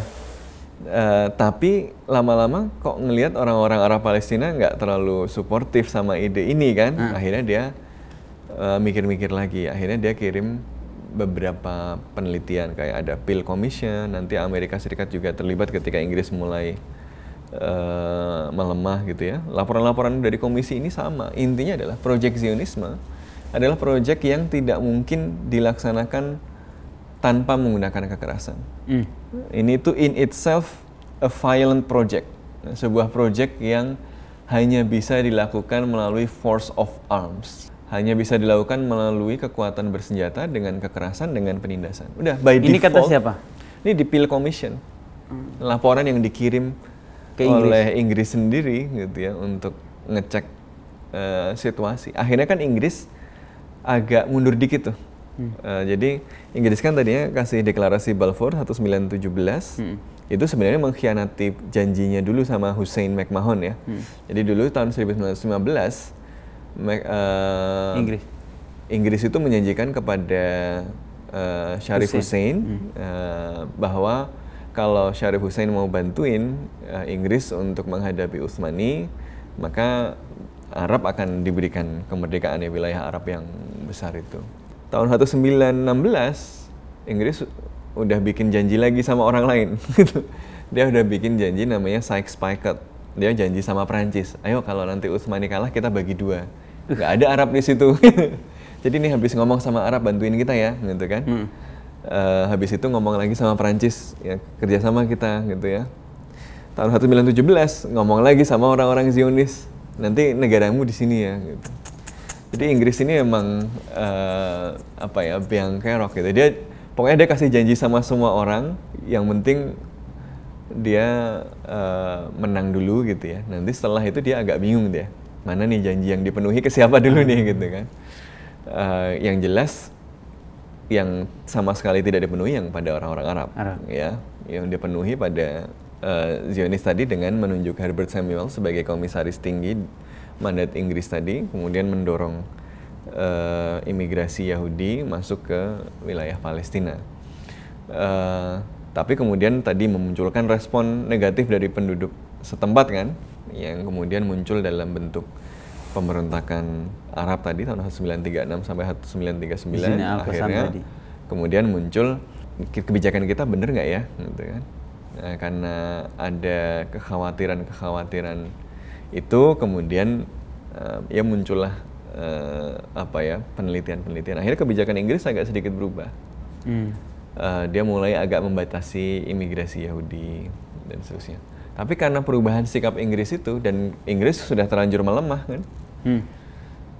Speaker 1: uh, tapi lama-lama kok ngelihat orang-orang Arab Palestina nggak terlalu suportif sama ide ini kan, hmm. akhirnya dia eh, mikir-mikir uh, lagi, akhirnya dia kirim beberapa penelitian kayak ada Peel Commission, nanti Amerika Serikat juga terlibat ketika Inggris mulai uh, melemah gitu ya. Laporan-laporan dari komisi ini sama, intinya adalah proyek Zionisme adalah proyek yang tidak mungkin dilaksanakan tanpa menggunakan kekerasan. Mm. Ini itu in itself a violent project, sebuah proyek yang hanya bisa dilakukan melalui force of arms, hanya bisa dilakukan melalui kekuatan bersenjata dengan kekerasan dengan penindasan. Udah by ini default. Ini kata siapa? Ini di Peel Commission, mm. laporan yang dikirim Ke Inggris. oleh Inggris sendiri gitu ya untuk ngecek uh, situasi. Akhirnya kan Inggris agak mundur dikit tuh. Hmm. Uh, jadi Inggris kan tadinya kasih deklarasi Balfour 1917 hmm. itu sebenarnya mengkhianati janjinya dulu sama Hussein McMahon ya. Hmm. Jadi dulu tahun 1915 Mac, uh, Inggris Inggris itu menjanjikan kepada uh, Syarif Hussein, Hussein hmm. uh, bahwa kalau Syarif Hussein mau bantuin uh, Inggris untuk menghadapi Utsmani maka Arab akan diberikan kemerdekaan ya wilayah Arab yang besar itu. Tahun 1916 Inggris udah bikin janji lagi sama orang lain gitu. Dia udah bikin janji namanya Sykes-Picot. Dia janji sama Prancis. Ayo kalau nanti Utsmani kalah kita bagi dua. Gak ada Arab di situ. Jadi ini habis ngomong sama Arab bantuin kita ya gitu kan. Hmm. Uh, habis itu ngomong lagi sama Prancis ya kerjasama kita gitu ya. Tahun 1917 ngomong lagi sama orang-orang Zionis. Nanti negaramu di sini ya gitu jadi Inggris ini emang uh, apa ya biang kerok gitu. Dia pokoknya dia kasih janji sama semua orang. Yang penting dia uh, menang dulu gitu ya. Nanti setelah itu dia agak bingung dia mana nih janji yang dipenuhi ke siapa dulu nih hmm. gitu kan. Uh, yang jelas yang sama sekali tidak dipenuhi yang pada orang-orang Arab, Arab ya yang dipenuhi pada uh, Zionis tadi dengan menunjuk Herbert Samuel sebagai komisaris tinggi mandat Inggris tadi, kemudian mendorong uh, imigrasi Yahudi masuk ke wilayah Palestina. Uh, tapi kemudian tadi memunculkan respon negatif dari penduduk setempat kan, yang kemudian muncul dalam bentuk pemberontakan Arab tadi tahun 1936 sampai 1939 akhirnya tadi. kemudian muncul kebijakan kita bener nggak ya gitu kan nah, karena ada kekhawatiran kekhawatiran itu kemudian uh, ya muncullah uh, apa ya penelitian-penelitian akhirnya kebijakan Inggris agak sedikit berubah hmm. uh, dia mulai agak membatasi imigrasi Yahudi dan seterusnya tapi karena perubahan sikap Inggris itu dan Inggris sudah terlanjur melemah kan hmm.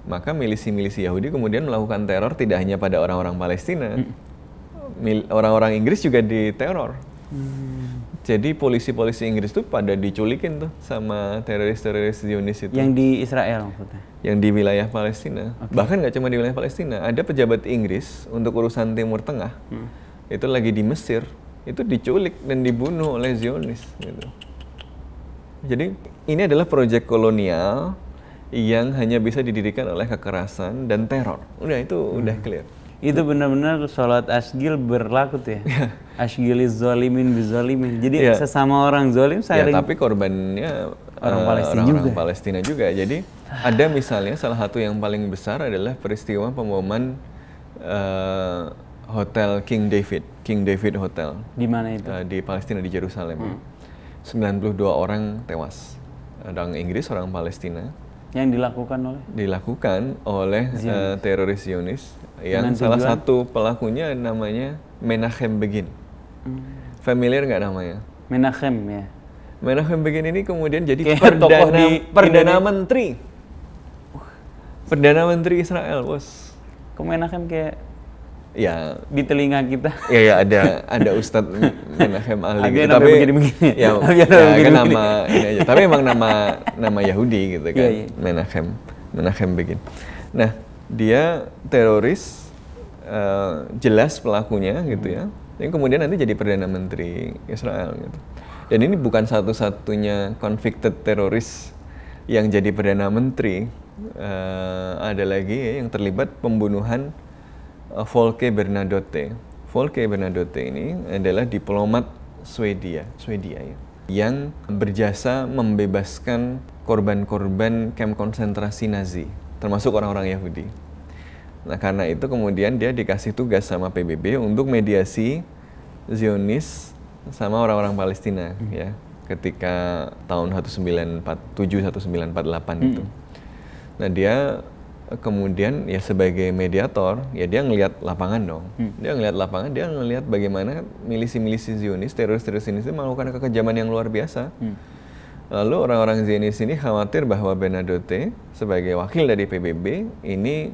Speaker 1: maka milisi-milisi Yahudi kemudian melakukan teror tidak hanya pada orang-orang Palestina hmm. orang-orang Inggris juga diteror hmm jadi polisi-polisi Inggris itu pada diculikin tuh sama teroris-teroris Zionis itu. Yang di Israel maksudnya? Yang di wilayah Palestina. Okay. Bahkan nggak cuma di wilayah Palestina, ada pejabat Inggris untuk urusan Timur Tengah, hmm. itu lagi di Mesir, itu diculik dan dibunuh oleh Zionis gitu. Jadi ini adalah proyek kolonial
Speaker 2: yang hanya bisa didirikan oleh kekerasan dan teror.
Speaker 1: Udah itu hmm. udah
Speaker 2: clear. Itu benar-benar sholat asgil berlaku tuh ya. ya. asgil zolimin bizolimin. Jadi yeah. sesama orang zolim saya. Yeah, tapi
Speaker 1: korbannya orang uh, Palestina orang, -orang juga. Palestina juga. Jadi ada misalnya salah satu yang paling besar adalah peristiwa pemboman uh, hotel King David, King David Hotel. Di mana itu? Uh, di Palestina di Jerusalem. Hmm. 92 orang tewas. Orang Inggris, orang Palestina
Speaker 2: yang dilakukan oleh
Speaker 1: dilakukan oleh eh, Zionis. Uh, teroris Zionis yang salah satu pelakunya namanya Menachem Begin. Hmm. Familiar nggak namanya? Menachem ya. Menachem Begin ini kemudian jadi Kayak perdana di perdana Indonesia. menteri.
Speaker 2: Uh. Perdana menteri Israel, Bos. Kok Menachem kayak ya di telinga kita ya, ya ada ada Ustadz Menahem Ali gitu. tapi begini begini ya, ya begini, kan nama ini aja. tapi emang
Speaker 1: nama nama Yahudi gitu iya, kan ya, ya. Menahem Menahem begin nah dia teroris uh, jelas pelakunya gitu ya yang kemudian nanti jadi perdana menteri Israel gitu dan ini bukan satu-satunya convicted teroris yang jadi perdana menteri uh, ada lagi ya, yang terlibat pembunuhan Eh, Volke Bernadotte. Volke Bernadotte ini adalah diplomat Swedia, Swedia ya, yang berjasa membebaskan korban-korban kamp konsentrasi Nazi, termasuk orang-orang Yahudi. Nah, karena itu kemudian dia dikasih tugas sama PBB untuk mediasi Zionis sama orang-orang Palestina hmm. ya ketika tahun 1947 1948 hmm. itu. Nah, dia kemudian ya sebagai mediator ya dia ngelihat lapangan dong hmm. dia ngelihat lapangan dia ngelihat bagaimana milisi-milisi Zionis teroris-teroris ini melakukan kekejaman yang luar biasa hmm. lalu orang-orang Zionis ini khawatir bahwa Bernadotte sebagai wakil dari PBB ini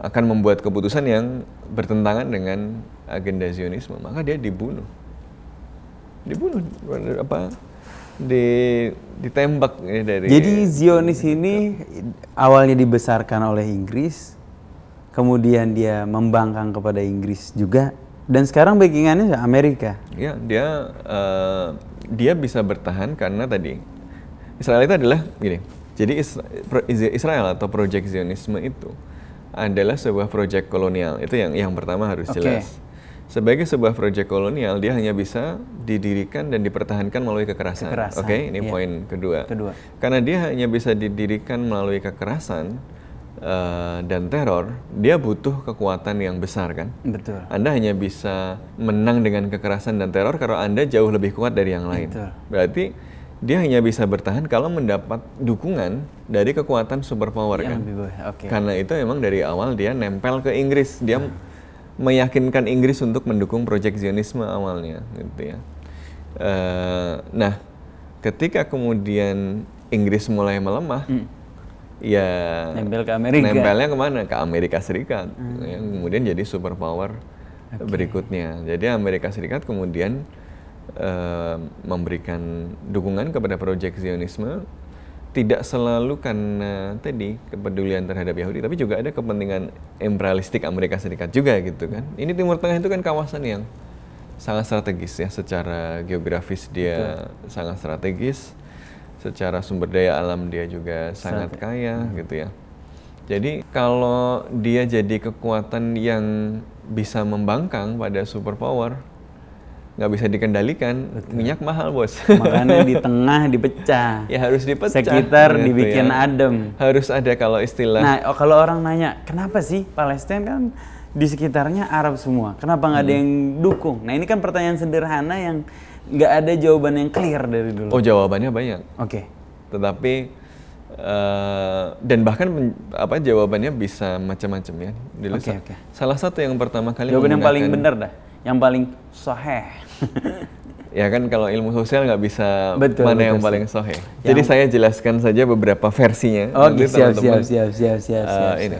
Speaker 1: akan membuat keputusan yang bertentangan dengan agenda Zionisme maka dia dibunuh dibunuh apa di ditembak ya dari Jadi Zionis
Speaker 2: ini awalnya dibesarkan oleh Inggris, kemudian dia membangkang kepada Inggris juga dan sekarang backingannya Amerika.
Speaker 1: Ya, dia uh, dia bisa bertahan karena tadi Israel itu adalah gini. Jadi Israel atau proyek Zionisme itu adalah sebuah proyek kolonial. Itu yang yang pertama harus okay. jelas sebagai sebuah proyek kolonial dia hanya bisa didirikan dan dipertahankan melalui kekerasan. kekerasan Oke, okay? ini yeah. poin kedua. Kedua. Karena dia hanya bisa didirikan melalui kekerasan uh, dan teror, dia butuh kekuatan yang besar kan? Betul. Anda hanya bisa menang dengan kekerasan dan teror kalau Anda jauh lebih kuat dari yang lain. Betul. Berarti dia hanya bisa bertahan kalau mendapat dukungan dari kekuatan superpower yang kan. Oke. okay. Karena itu memang dari awal dia nempel ke Inggris. Dia hmm meyakinkan Inggris untuk mendukung proyek Zionisme awalnya gitu ya. Uh, nah, ketika kemudian Inggris mulai melemah, hmm. ya nempel ke Amerika. Nempelnya kemana? Ke Amerika Serikat. Gitu hmm. Ya, kemudian jadi superpower okay. berikutnya. Jadi Amerika Serikat kemudian uh, memberikan dukungan kepada proyek Zionisme tidak selalu karena tadi kepedulian terhadap Yahudi, tapi juga ada kepentingan imperialistik Amerika Serikat juga gitu kan. Ini Timur Tengah itu kan kawasan yang sangat strategis ya secara geografis dia Betul. sangat strategis, secara sumber daya alam dia juga sangat, sangat kaya hmm. gitu ya. Jadi kalau dia jadi kekuatan yang bisa membangkang pada superpower, nggak bisa dikendalikan Betul. minyak
Speaker 2: mahal bos makanya di tengah dipecah ya harus dipecah sekitar gitu dibikin ya. adem harus ada kalau istilah nah oh, kalau orang nanya kenapa sih Palestina kan di sekitarnya Arab semua kenapa nggak hmm. ada yang dukung nah ini kan pertanyaan sederhana yang nggak ada jawaban yang clear dari dulu oh
Speaker 1: jawabannya banyak oke okay. tetapi Uh, dan bahkan apa jawabannya bisa macam-macam ya. Oke okay, okay. salah satu yang
Speaker 2: pertama kali jawaban yang paling benar dah yang paling soheh.
Speaker 1: ya kan kalau ilmu sosial nggak bisa betul, mana betul, yang paling soheh. Yang... Jadi saya jelaskan saja beberapa versinya. Oke, oh, okay, siap, siap, siap, siap, eh, siap, uh, ini.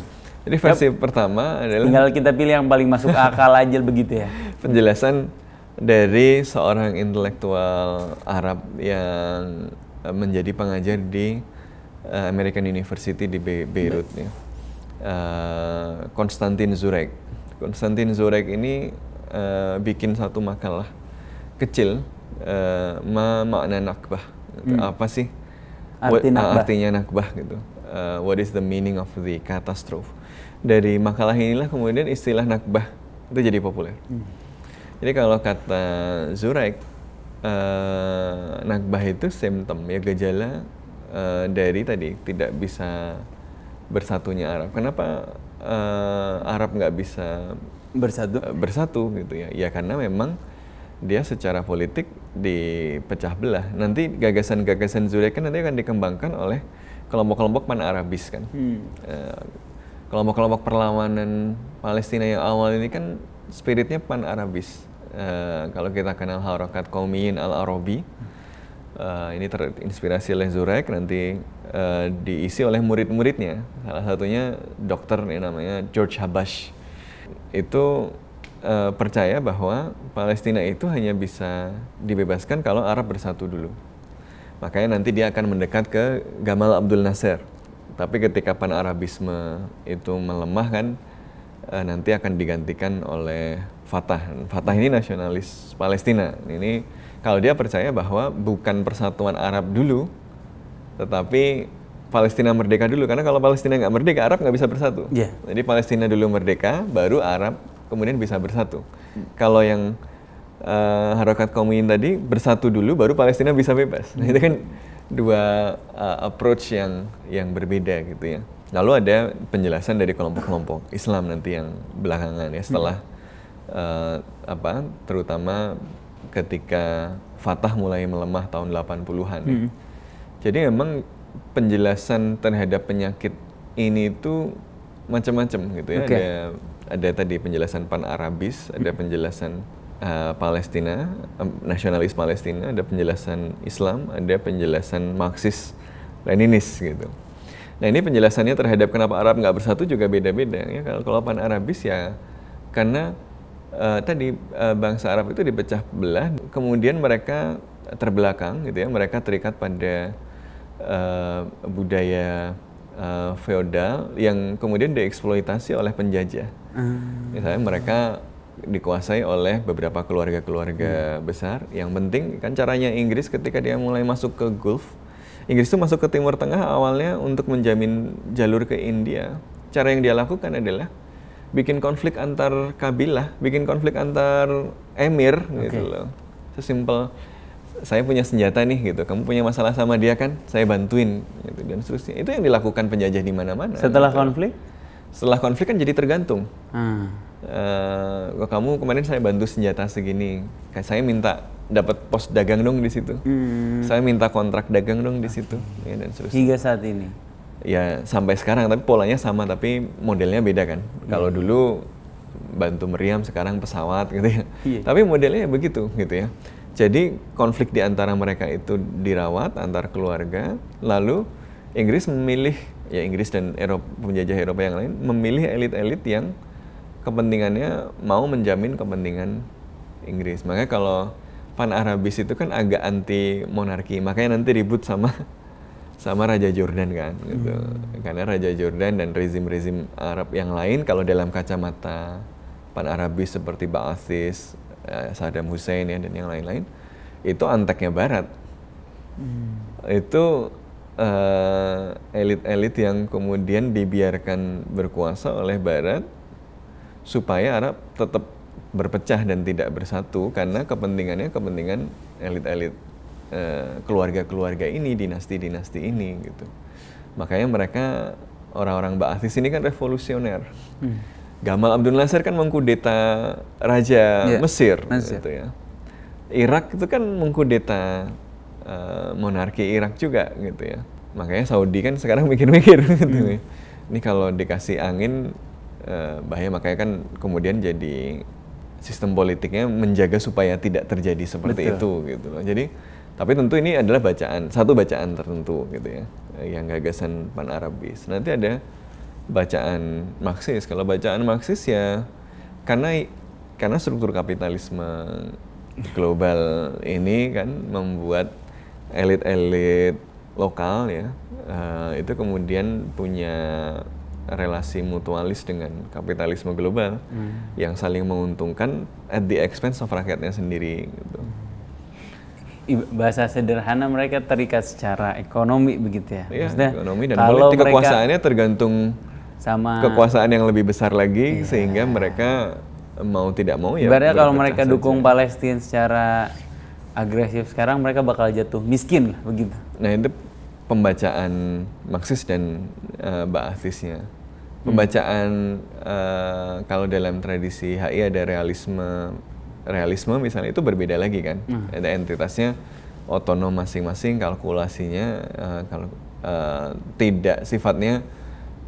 Speaker 1: Jadi versi yep. pertama adalah tinggal kita pilih yang paling
Speaker 2: masuk akal aja begitu ya.
Speaker 1: Penjelasan dari seorang intelektual Arab yang eh, menjadi pengajar di eh, American University di Be Beirut ya. Konstantin Zurek. Konstantin Zurek ini Eh, bikin satu makalah kecil uh, ma makna nakbah hmm. apa sih Arti Uh, artinya nakbah gitu uh, what is the meaning of the catastrophe dari makalah inilah kemudian istilah nakbah itu jadi populer hmm. jadi kalau kata Zurek uh, nakbah itu simptom ya gejala uh, dari tadi tidak bisa bersatunya Arab kenapa uh, Arab nggak bisa bersatu eh, bersatu gitu ya ya karena memang dia secara politik dipecah belah nanti gagasan-gagasan Zurek kan nanti akan dikembangkan oleh kelompok-kelompok pan Arabis kan kelompok hmm. eh, kelompok-kelompok perlawanan Palestina yang awal ini kan spiritnya pan Arabis uh, eh, kalau kita kenal harokat Qaumiyin al Arabi uh, ini terinspirasi oleh Zurek nanti uh, diisi oleh murid-muridnya salah satunya dokter nih namanya George Habash itu e, percaya bahwa Palestina itu hanya bisa dibebaskan kalau Arab bersatu dulu. Makanya nanti dia akan mendekat ke Gamal Abdul Nasser. Tapi ketika pan-Arabisme itu melemah kan, e, nanti akan digantikan oleh Fatah. Fatah ini nasionalis Palestina. Ini kalau dia percaya bahwa bukan persatuan Arab dulu, tetapi Palestina merdeka dulu karena kalau Palestina nggak merdeka Arab nggak bisa bersatu. Yeah. Jadi Palestina dulu merdeka, baru Arab kemudian bisa bersatu. Kalau yang uh, harokat komunin tadi bersatu dulu, baru Palestina bisa bebas. Nah itu kan dua uh, approach yang yang berbeda gitu ya. Lalu ada penjelasan dari kelompok-kelompok Islam nanti yang belakangan ya setelah uh, apa terutama ketika Fatah mulai melemah tahun 80-an. Ya. Hmm. Jadi memang penjelasan terhadap penyakit ini itu macam-macam gitu ya. Okay. Ada ada tadi penjelasan pan Arabis, ada hmm. penjelasan uh, Palestina, um, nasionalis Palestina, ada penjelasan Islam, ada penjelasan Marxis Leninis gitu. Nah ini penjelasannya terhadap kenapa Arab nggak bersatu juga beda-beda ya. Kalau kalau pan Arabis ya karena uh, tadi uh, bangsa Arab itu dipecah belah, kemudian mereka terbelakang gitu ya, mereka terikat pada Eh, budaya uh, feodal yang kemudian dieksploitasi oleh penjajah. Hmm. Misalnya mereka dikuasai oleh beberapa keluarga-keluarga hmm. besar. Yang penting kan caranya Inggris ketika dia mulai masuk ke Gulf, Inggris itu masuk ke Timur Tengah awalnya untuk menjamin jalur ke India. Cara yang dia lakukan adalah bikin konflik antar kabilah, bikin konflik antar emir okay. gitu loh. Sesimpel saya punya senjata nih gitu kamu punya masalah sama dia kan saya bantuin gitu dan seterusnya itu yang dilakukan penjajah di mana-mana setelah gitu. konflik setelah konflik kan jadi tergantung hmm. uh, kamu kemarin saya bantu senjata segini saya minta dapat pos dagang dong di situ
Speaker 2: hmm.
Speaker 1: saya minta kontrak dagang dong di situ ya, dan seterusnya hingga saat ini ya sampai sekarang tapi polanya sama tapi modelnya beda kan hmm. kalau dulu bantu meriam sekarang pesawat gitu ya yeah. tapi modelnya begitu gitu ya jadi konflik di antara mereka itu dirawat antar keluarga. Lalu Inggris memilih ya Inggris dan Eropa, penjajah Eropa yang lain memilih elit-elit yang kepentingannya mau menjamin kepentingan Inggris. Makanya kalau pan Arabis itu kan agak anti monarki. Makanya nanti ribut sama sama Raja Jordan kan gitu. Hmm. Karena Raja Jordan dan rezim-rezim Arab yang lain kalau dalam kacamata pan Arabis seperti Baasis Eh, Saddam Hussein ya dan yang lain-lain itu anteknya Barat hmm. itu eh, elit-elit uh, yang kemudian dibiarkan berkuasa oleh Barat supaya Arab tetap berpecah dan tidak bersatu karena kepentingannya kepentingan elit-elit uh, keluarga-keluarga ini dinasti-dinasti ini gitu makanya mereka orang-orang Baathis ini kan revolusioner hmm Gamal Abdul Nasir kan mengkudeta Raja yeah. Mesir, Mesir. Gitu ya. Irak itu kan mengkudeta uh, monarki Irak juga gitu ya. Makanya Saudi kan sekarang mikir-mikir gitu. Hmm. ya. Ini kalau dikasih angin eh, bahaya makanya kan kemudian jadi sistem politiknya menjaga supaya tidak terjadi seperti Betul. itu gitu loh. Jadi tapi tentu ini adalah bacaan satu bacaan tertentu gitu ya eh, yang gagasan pan Arabis. Nanti ada bacaan Marxis. Kalau bacaan Marxis ya karena karena struktur kapitalisme global ini kan membuat elit-elit lokal ya uh, itu kemudian punya relasi mutualis dengan kapitalisme global hmm. yang saling menguntungkan at the expense of rakyatnya sendiri gitu.
Speaker 2: Bahasa sederhana mereka terikat secara ekonomi begitu ya. Iya, ekonomi dan kalau politik kekuasaannya
Speaker 1: tergantung sama kekuasaan yang lebih besar lagi yeah. sehingga mereka mau tidak mau ya. Ibaratnya kalau mereka dukung saja.
Speaker 2: Palestina secara agresif sekarang mereka bakal jatuh miskin lah begitu. Nah itu
Speaker 1: pembacaan Marxis dan uh, Baathisnya. Pembacaan hmm. uh, kalau dalam tradisi HI ada realisme realisme misalnya itu berbeda lagi kan. Hmm. Ada entitasnya otonom masing-masing, kalkulasinya uh, kalau uh, tidak sifatnya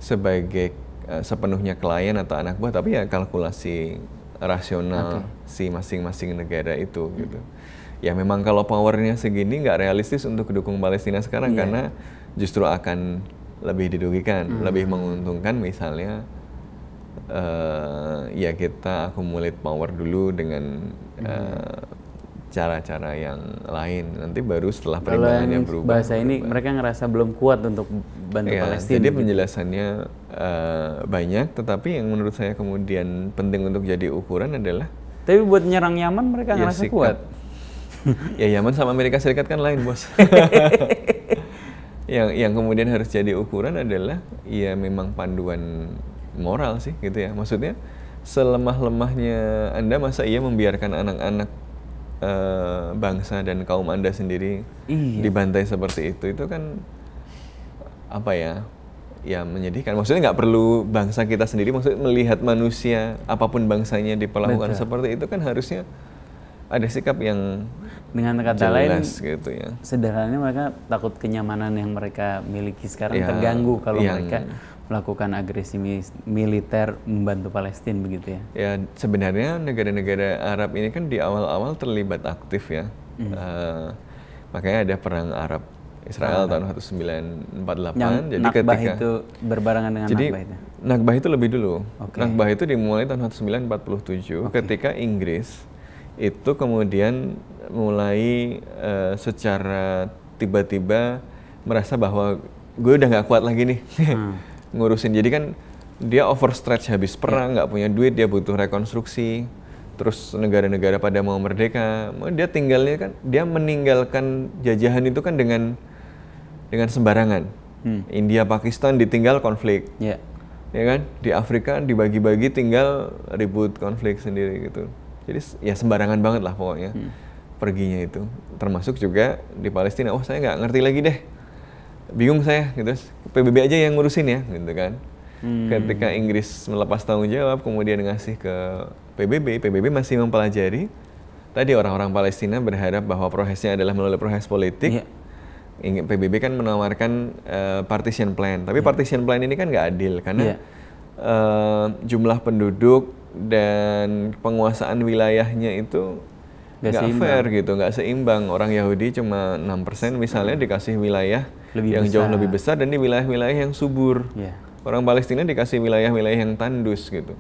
Speaker 1: sebagai uh, sepenuhnya klien atau anak buah tapi ya kalkulasi rasional okay. si masing-masing negara itu hmm. gitu ya memang kalau powernya segini nggak realistis untuk dukung Palestina sekarang yeah. karena justru akan lebih didugikan hmm. lebih menguntungkan misalnya uh, ya kita akumulit power dulu dengan uh, hmm eh, cara-cara yang lain nanti baru setelah perimbangannya berubah bahasa
Speaker 2: ini berubah. mereka ngerasa belum kuat untuk bantu ya, Palestina jadi gitu.
Speaker 1: penjelasannya uh, banyak tetapi yang menurut saya kemudian penting untuk jadi ukuran adalah
Speaker 2: tapi buat nyerang Yaman mereka ya, ngerasa sikap. kuat
Speaker 1: ya Yaman sama Amerika Serikat kan lain bos yang yang kemudian harus jadi ukuran adalah ya memang panduan moral sih gitu ya maksudnya selemah-lemahnya anda masa ia membiarkan anak-anak Eh, bangsa dan kaum Anda sendiri iya. dibantai seperti itu itu kan apa ya? Ya menyedihkan. Maksudnya nggak perlu bangsa kita sendiri maksudnya melihat manusia apapun bangsanya diperlakukan
Speaker 2: seperti itu kan harusnya ada sikap yang dengan kata jelas, lain gitu ya. Sederhananya mereka takut kenyamanan yang mereka miliki sekarang ya, terganggu kalau mereka melakukan agresi militer membantu Palestina begitu ya? Ya
Speaker 1: sebenarnya negara-negara Arab ini kan di awal-awal terlibat aktif ya, Hmm. uh, makanya ada perang Arab Israel Arab. tahun 1948. Yang jadi Nakbah ketika itu berbarengan dengan jadi, Nakbah itu. Nakbah itu lebih dulu. Okay. Nakbah itu dimulai tahun 1947 okay. ketika Inggris itu kemudian mulai uh, secara tiba-tiba merasa bahwa gue udah nggak kuat lagi nih. Hmm. ngurusin jadi kan dia overstretch habis perang iya. nggak yeah. punya duit dia butuh rekonstruksi terus negara-negara pada mau merdeka dia tinggalnya kan dia meninggalkan jajahan itu kan dengan dengan sembarangan hmm. India Pakistan ditinggal konflik yeah. ya iya kan di Afrika dibagi-bagi tinggal ribut konflik sendiri gitu jadi ya sembarangan banget lah pokoknya hmm. perginya itu termasuk juga di Palestina oh saya nggak ngerti lagi deh bingung saya gitu PBB aja yang ngurusin ya gitu kan
Speaker 2: hmm. ketika
Speaker 1: Inggris melepas tanggung jawab kemudian ngasih ke PBB PBB masih mempelajari tadi orang-orang Palestina berharap bahwa prosesnya adalah melalui proses politik yeah. PBB kan menawarkan uh, partition plan tapi yeah. partition plan ini kan nggak adil karena yeah. Iya. uh, jumlah penduduk dan penguasaan wilayahnya itu nggak fair gitu, nggak seimbang. Orang Yahudi cuma 6% misalnya hmm. dikasih wilayah lebih yang besar. jauh lebih besar dan di wilayah-wilayah yang subur. Yeah. Orang Palestina dikasih wilayah-wilayah yang tandus gitu.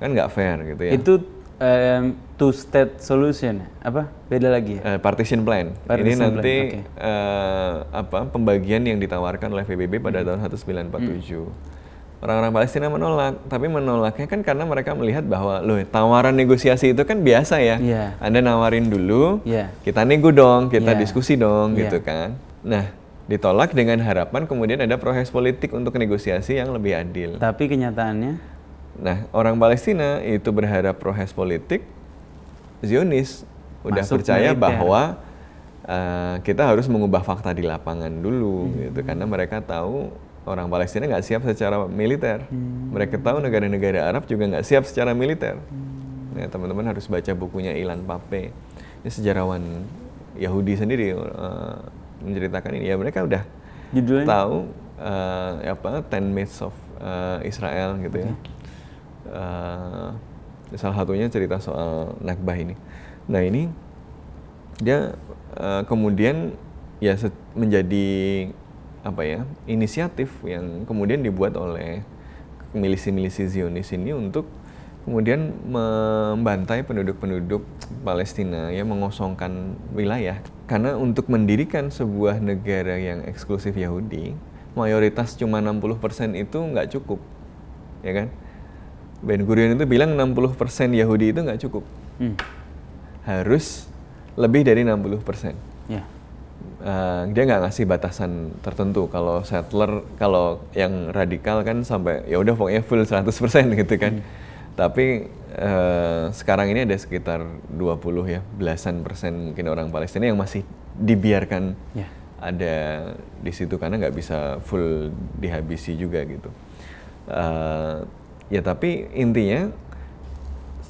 Speaker 1: Kan nggak fair gitu ya. Itu um, two state solution apa beda lagi ya? uh, partition plan partition ini nanti plan. Okay. Uh, eh, apa pembagian yang ditawarkan oleh PBB pada hmm. tahun 1947 hmm orang-orang Palestina menolak, tapi menolaknya kan karena mereka melihat bahwa loh tawaran negosiasi itu kan biasa ya. Yeah. Anda nawarin dulu, yeah. kita nego dong, kita yeah. diskusi dong yeah. gitu kan. Nah, ditolak dengan harapan kemudian ada proses politik untuk negosiasi yang lebih adil. Tapi kenyataannya nah, orang Palestina itu berharap proses politik Zionis udah Masuk percaya militer. bahwa uh, kita harus mengubah fakta di lapangan dulu hmm. gitu karena mereka tahu orang Palestina nggak siap secara militer. Hmm. Mereka tahu negara-negara Arab juga nggak siap secara militer. Hmm. Nah, teman-teman harus baca bukunya Ilan Pape. Ini sejarawan Yahudi sendiri uh, menceritakan ini. Ya mereka udah Judulnya? tahu uh, apa Ten Myths of uh, Israel gitu ya. Uh, salah satunya cerita soal Nakbah ini. Nah ini dia uh, kemudian ya menjadi apa ya inisiatif yang kemudian dibuat oleh milisi-milisi Zionis ini untuk kemudian membantai penduduk-penduduk Palestina ya mengosongkan wilayah karena untuk mendirikan sebuah negara yang eksklusif Yahudi mayoritas cuma 60% itu nggak cukup ya kan Ben Gurion itu bilang 60% Yahudi itu nggak cukup hmm. harus lebih dari 60% ya uh, dia nggak ngasih batasan tertentu kalau settler kalau yang radikal kan sampai ya udah pokoknya full 100% gitu kan hmm. tapi uh, sekarang ini ada sekitar 20 ya belasan persen mungkin orang Palestina yang masih dibiarkan yeah. ada di situ karena nggak bisa full dihabisi juga gitu uh, ya tapi intinya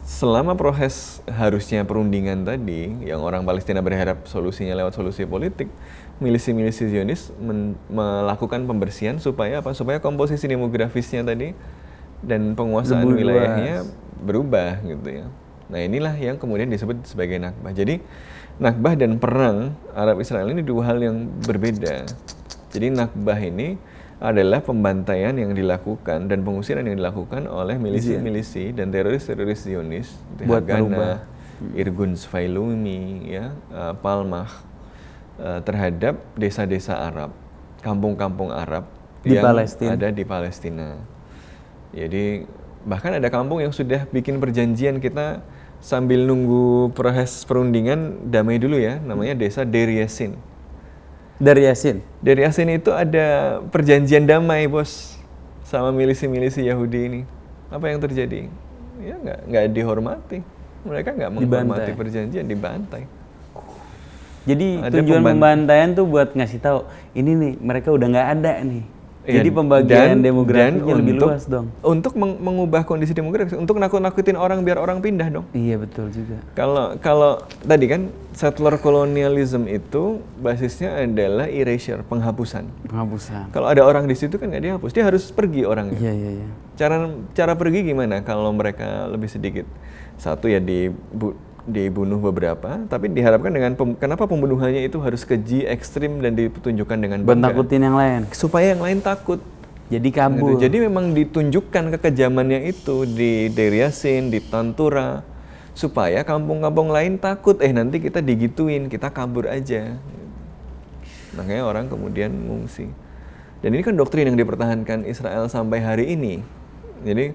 Speaker 1: selama proses harusnya perundingan tadi yang orang Palestina berharap solusinya lewat solusi politik milisi-milisi Zionis melakukan pembersihan supaya apa supaya komposisi demografisnya tadi dan penguasaan Lebih wilayahnya berubah gitu ya nah inilah yang kemudian disebut sebagai nakbah jadi nakbah dan perang Arab Israel ini dua hal yang berbeda jadi nakbah ini adalah pembantaian yang dilakukan dan pengusiran yang dilakukan oleh milisi-milisi iya. dan teroris-teroris Zionis buat Hagana, Irgun Sfailumi, ya, uh, eh, Palmah eh, terhadap desa-desa Arab, kampung-kampung Arab di yang Palestina. ada di Palestina. Jadi bahkan ada kampung yang sudah bikin perjanjian kita sambil nunggu proses perundingan damai dulu ya, namanya desa Deryesin dari Yasin. Dari Yasin itu ada perjanjian damai, Bos. Sama milisi-milisi Yahudi ini. Apa yang terjadi? Ya nggak nggak
Speaker 2: dihormati. Mereka nggak menghormati dibantai. perjanjian, dibantai. Jadi ada tujuan pembantaian tuh buat ngasih tahu ini nih mereka udah nggak ada nih Ya, Jadi pembagian dan, demografinya dan lebih untuk, luas dong.
Speaker 1: Untuk mengubah kondisi demografis, untuk nakut-nakutin orang biar orang pindah dong. Iya betul juga. Kalau kalau tadi kan settler kolonialisme itu basisnya adalah erasure, penghapusan. Penghapusan. Kalau ada orang di situ kan nggak dihapus, dia harus pergi orangnya. Iya iya iya. Cara cara pergi gimana kalau mereka lebih sedikit? Satu ya di dibunuh beberapa, tapi diharapkan dengan pem, kenapa pembunuhannya itu harus keji, ekstrim dan ditunjukkan dengan Bentakutin yang lain. Supaya yang lain takut. Jadi kabur. Gitu. Jadi memang ditunjukkan kekejamannya itu di Deriasin, di Tantura, supaya kampung-kampung lain takut. Eh nanti kita digituin, kita kabur aja. Makanya orang kemudian mengungsi. Dan ini kan doktrin yang dipertahankan Israel sampai hari ini. Jadi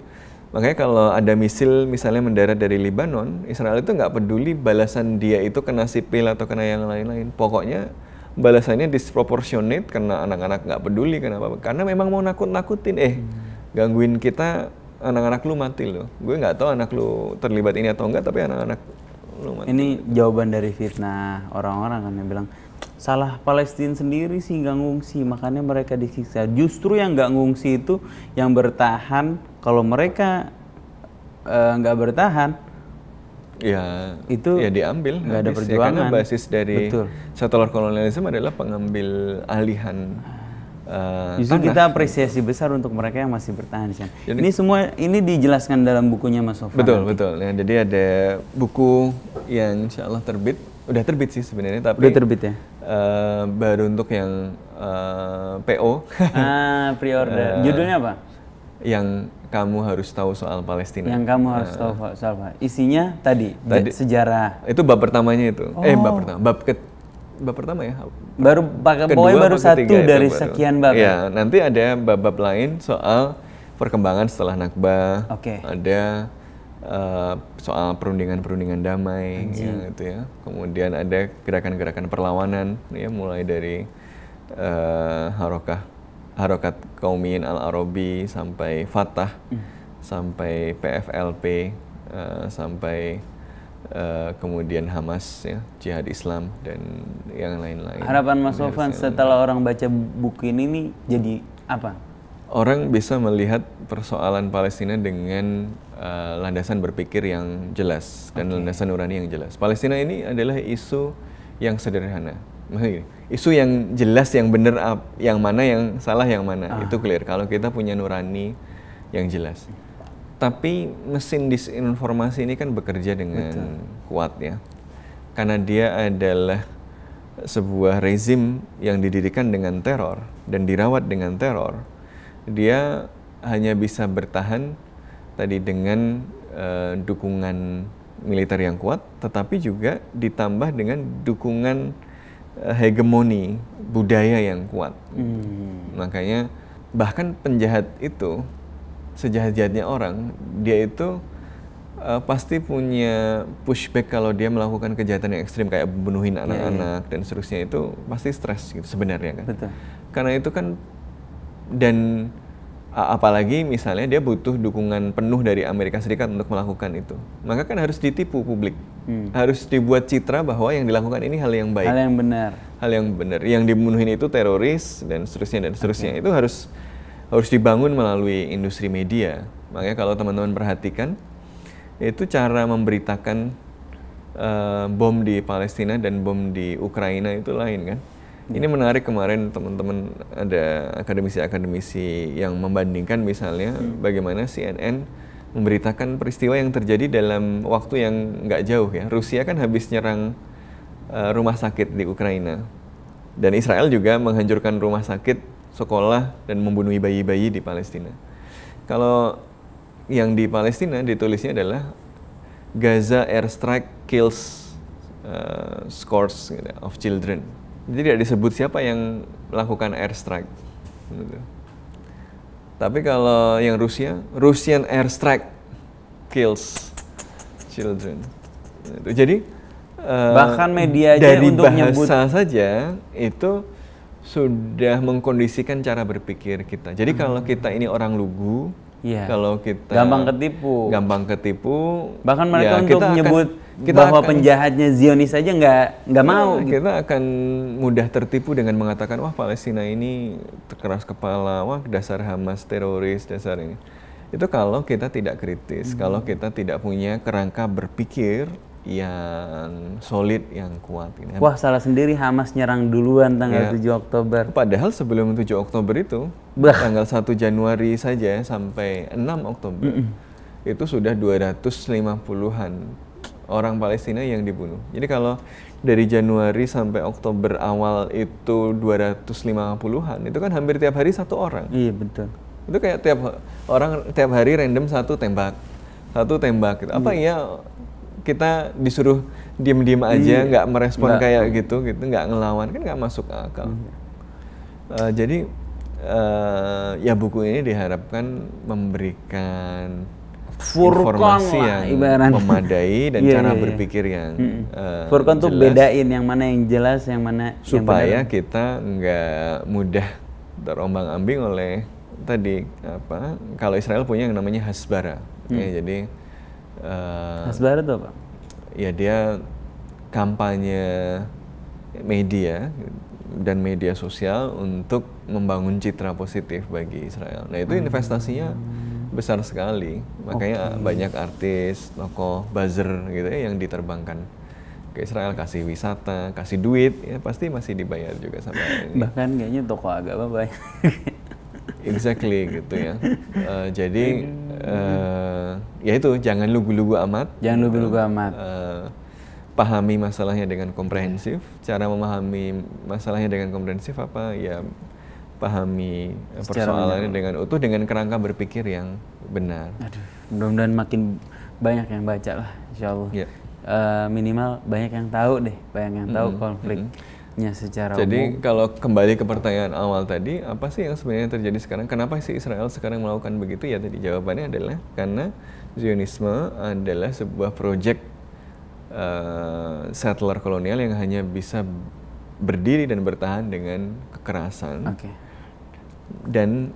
Speaker 1: Makanya kalau ada misil misalnya mendarat dari Lebanon, Israel itu nggak peduli balasan dia itu kena sipil atau kena yang lain-lain. Pokoknya balasannya disproportionate karena anak-anak nggak peduli kenapa? Karena memang mau nakut-nakutin, eh hmm. gangguin kita anak-anak lu mati loh. Gue nggak tahu anak lu terlibat
Speaker 2: ini atau enggak, tapi anak-anak lu mati. Ini jawaban dari fitnah orang-orang kan yang bilang salah Palestina sendiri sih nggak ngungsi, makanya mereka disiksa. Justru yang nggak ngungsi itu yang bertahan kalau mereka eh, nggak uh, bertahan ya itu ya diambil nggak ada ya kan, perjuangan ya, karena basis dari Betul. settler kolonialisme adalah pengambil alihan uh, justru tanah. kita apresiasi besar untuk mereka yang masih bertahan sih ini semua ini dijelaskan dalam bukunya Mas Sofa betul nanti. betul ya
Speaker 1: jadi ada buku yang insya Allah terbit udah terbit sih sebenarnya tapi udah terbit ya uh, baru untuk yang uh, PO ah pre-order uh, judulnya apa yang kamu harus tahu soal Palestina. Yang kamu harus uh, tahu soal Palestina. Isinya tadi, tadi sejarah. Itu bab pertamanya itu. Oh. Eh bab oh. pertama, bab ke bab pertama ya. Baru pakai pokoknya baru satu dari itu, sekian bab. Ya, iya, nanti ada bab-bab lain soal perkembangan setelah Nakba. Oke. Okay. Ada uh, soal perundingan-perundingan damai ya, gitu ya. Kemudian ada gerakan-gerakan perlawanan ya mulai dari uh, harokah harokat Kaumin Al Arabi sampai Fatah mm. sampai PFLP uh, eh, sampai Uh, kemudian Hamas ya Jihad Islam dan yang lain-lain. Harapan Mas Sofan setelah
Speaker 2: orang baca buku ini nih jadi apa?
Speaker 1: Orang bisa melihat persoalan Palestina dengan uh, landasan berpikir yang jelas dan landasan nurani yang jelas. Palestina ini adalah isu yang sederhana maksudnya isu yang jelas yang benar yang mana yang salah yang mana ah. itu clear kalau kita punya nurani yang jelas tapi mesin disinformasi ini kan bekerja dengan Betul. kuat ya karena dia adalah sebuah rezim yang didirikan dengan teror dan dirawat dengan teror dia hanya bisa bertahan tadi dengan uh, dukungan militer yang kuat tetapi juga ditambah dengan dukungan Eh, hegemoni budaya yang kuat.
Speaker 2: Hmm.
Speaker 1: Makanya bahkan penjahat itu sejahat-jahatnya orang, dia itu uh, pasti punya pushback kalau dia melakukan kejahatan yang ekstrim kayak membunuhin iya, anak-anak yeah, yeah. dan seterusnya itu pasti stres gitu sebenarnya kan. Betul. Karena itu kan dan apalagi misalnya dia butuh dukungan penuh dari Amerika Serikat untuk melakukan itu maka kan harus ditipu publik hmm. harus dibuat citra bahwa yang dilakukan ini hal yang baik hal yang benar hal yang benar yang dibunuhin itu teroris dan seterusnya dan seterusnya okay. itu harus harus dibangun melalui industri media makanya kalau teman-teman perhatikan itu cara memberitakan uh, bom di Palestina dan bom di Ukraina itu lain kan ini iya. menarik kemarin teman-teman ada akademisi-akademisi yang membandingkan misalnya hmm. bagaimana CNN memberitakan peristiwa yang terjadi dalam waktu yang nggak jauh ya. Rusia kan habis nyerang uh, rumah sakit di Ukraina dan Israel juga menghancurkan rumah sakit, sekolah dan membunuh bayi-bayi di Palestina. Kalau yang di Palestina ditulisnya adalah Gaza airstrike kills uh, scores gitu, of children jadi tidak disebut siapa yang melakukan airstrike. Tapi kalau yang Rusia, Russian airstrike kills children. Jadi eh, bahkan media aja dari untuk bahasa nyebut saja itu sudah mengkondisikan cara berpikir kita. Jadi hmm. kalau kita ini orang lugu, yeah. kalau kita gampang ketipu, gampang ketipu, bahkan mereka ya, untuk menyebut akan, kita bahwa akan, penjahatnya Zionis saja nggak nggak ya, mau. Gitu. Kita gitu. akan mudah tertipu dengan mengatakan wah Palestina ini keras kepala, wah dasar Hamas teroris, dasar ini. Itu kalau kita tidak kritis, hmm. kalau kita tidak punya kerangka berpikir yang solid, yang kuat. Ini. Wah
Speaker 2: salah sendiri Hamas nyerang duluan tanggal ya. 7 Oktober. Padahal sebelum 7 Oktober itu, bah. tanggal
Speaker 1: 1 Januari saja sampai 6 Oktober, mm -mm. itu sudah 250-an orang Palestina yang dibunuh. Jadi kalau dari Januari sampai Oktober awal itu 250-an, itu kan hampir tiap hari satu orang. Iya, betul. Itu kayak tiap orang tiap hari random satu tembak. Satu tembak gitu. Apa iya. iya kita disuruh diam-diam aja, iya. nggak iya. merespon nggak. kayak gitu, gitu nggak ngelawan kan nggak masuk akal. Iya. Uh, jadi uh, ya buku ini diharapkan memberikan Furkon informasi yang ibarat. memadai dan yeah, cara yeah, iya. berpikir yeah. yang hmm. uh, eh, Furkon tuh bedain
Speaker 2: yang mana yang jelas yang mana supaya yang
Speaker 1: kita nggak mudah terombang ambing oleh tadi apa kalau Israel punya yang namanya hasbara hmm. ya mm. jadi uh, hasbara itu apa ya dia kampanye media dan media sosial untuk membangun citra positif bagi Israel nah itu investasinya hmm besar sekali. Makanya okay. banyak artis, toko buzzer gitu ya yang diterbangkan ke Israel kasih wisata, kasih duit, ya pasti masih dibayar juga sama ini. Bahkan kayaknya tokoh agama banyak. exactly gitu ya. Uh, jadi uh, ya itu jangan lugu-lugu amat. Jangan lugu-lugu eh, amat. Uh, pahami masalahnya dengan komprehensif. Cara memahami masalahnya dengan komprehensif apa ya pahami eh, persoalannya dengan utuh
Speaker 2: dengan kerangka berpikir yang benar. Aduh, mudah-mudahan makin banyak yang baca lah, insya Allah. Yeah. Ya. Uh, minimal banyak yang tahu deh, banyak yang tahu -hmm. konfliknya mm -hmm.
Speaker 1: secara Jadi umum. kalau kembali ke pertanyaan awal tadi, apa sih yang sebenarnya terjadi sekarang? Kenapa sih Israel sekarang melakukan begitu? Ya tadi jawabannya adalah karena Zionisme adalah sebuah proyek uh, eh, settler kolonial yang hanya bisa berdiri dan bertahan dengan kekerasan. Okay dan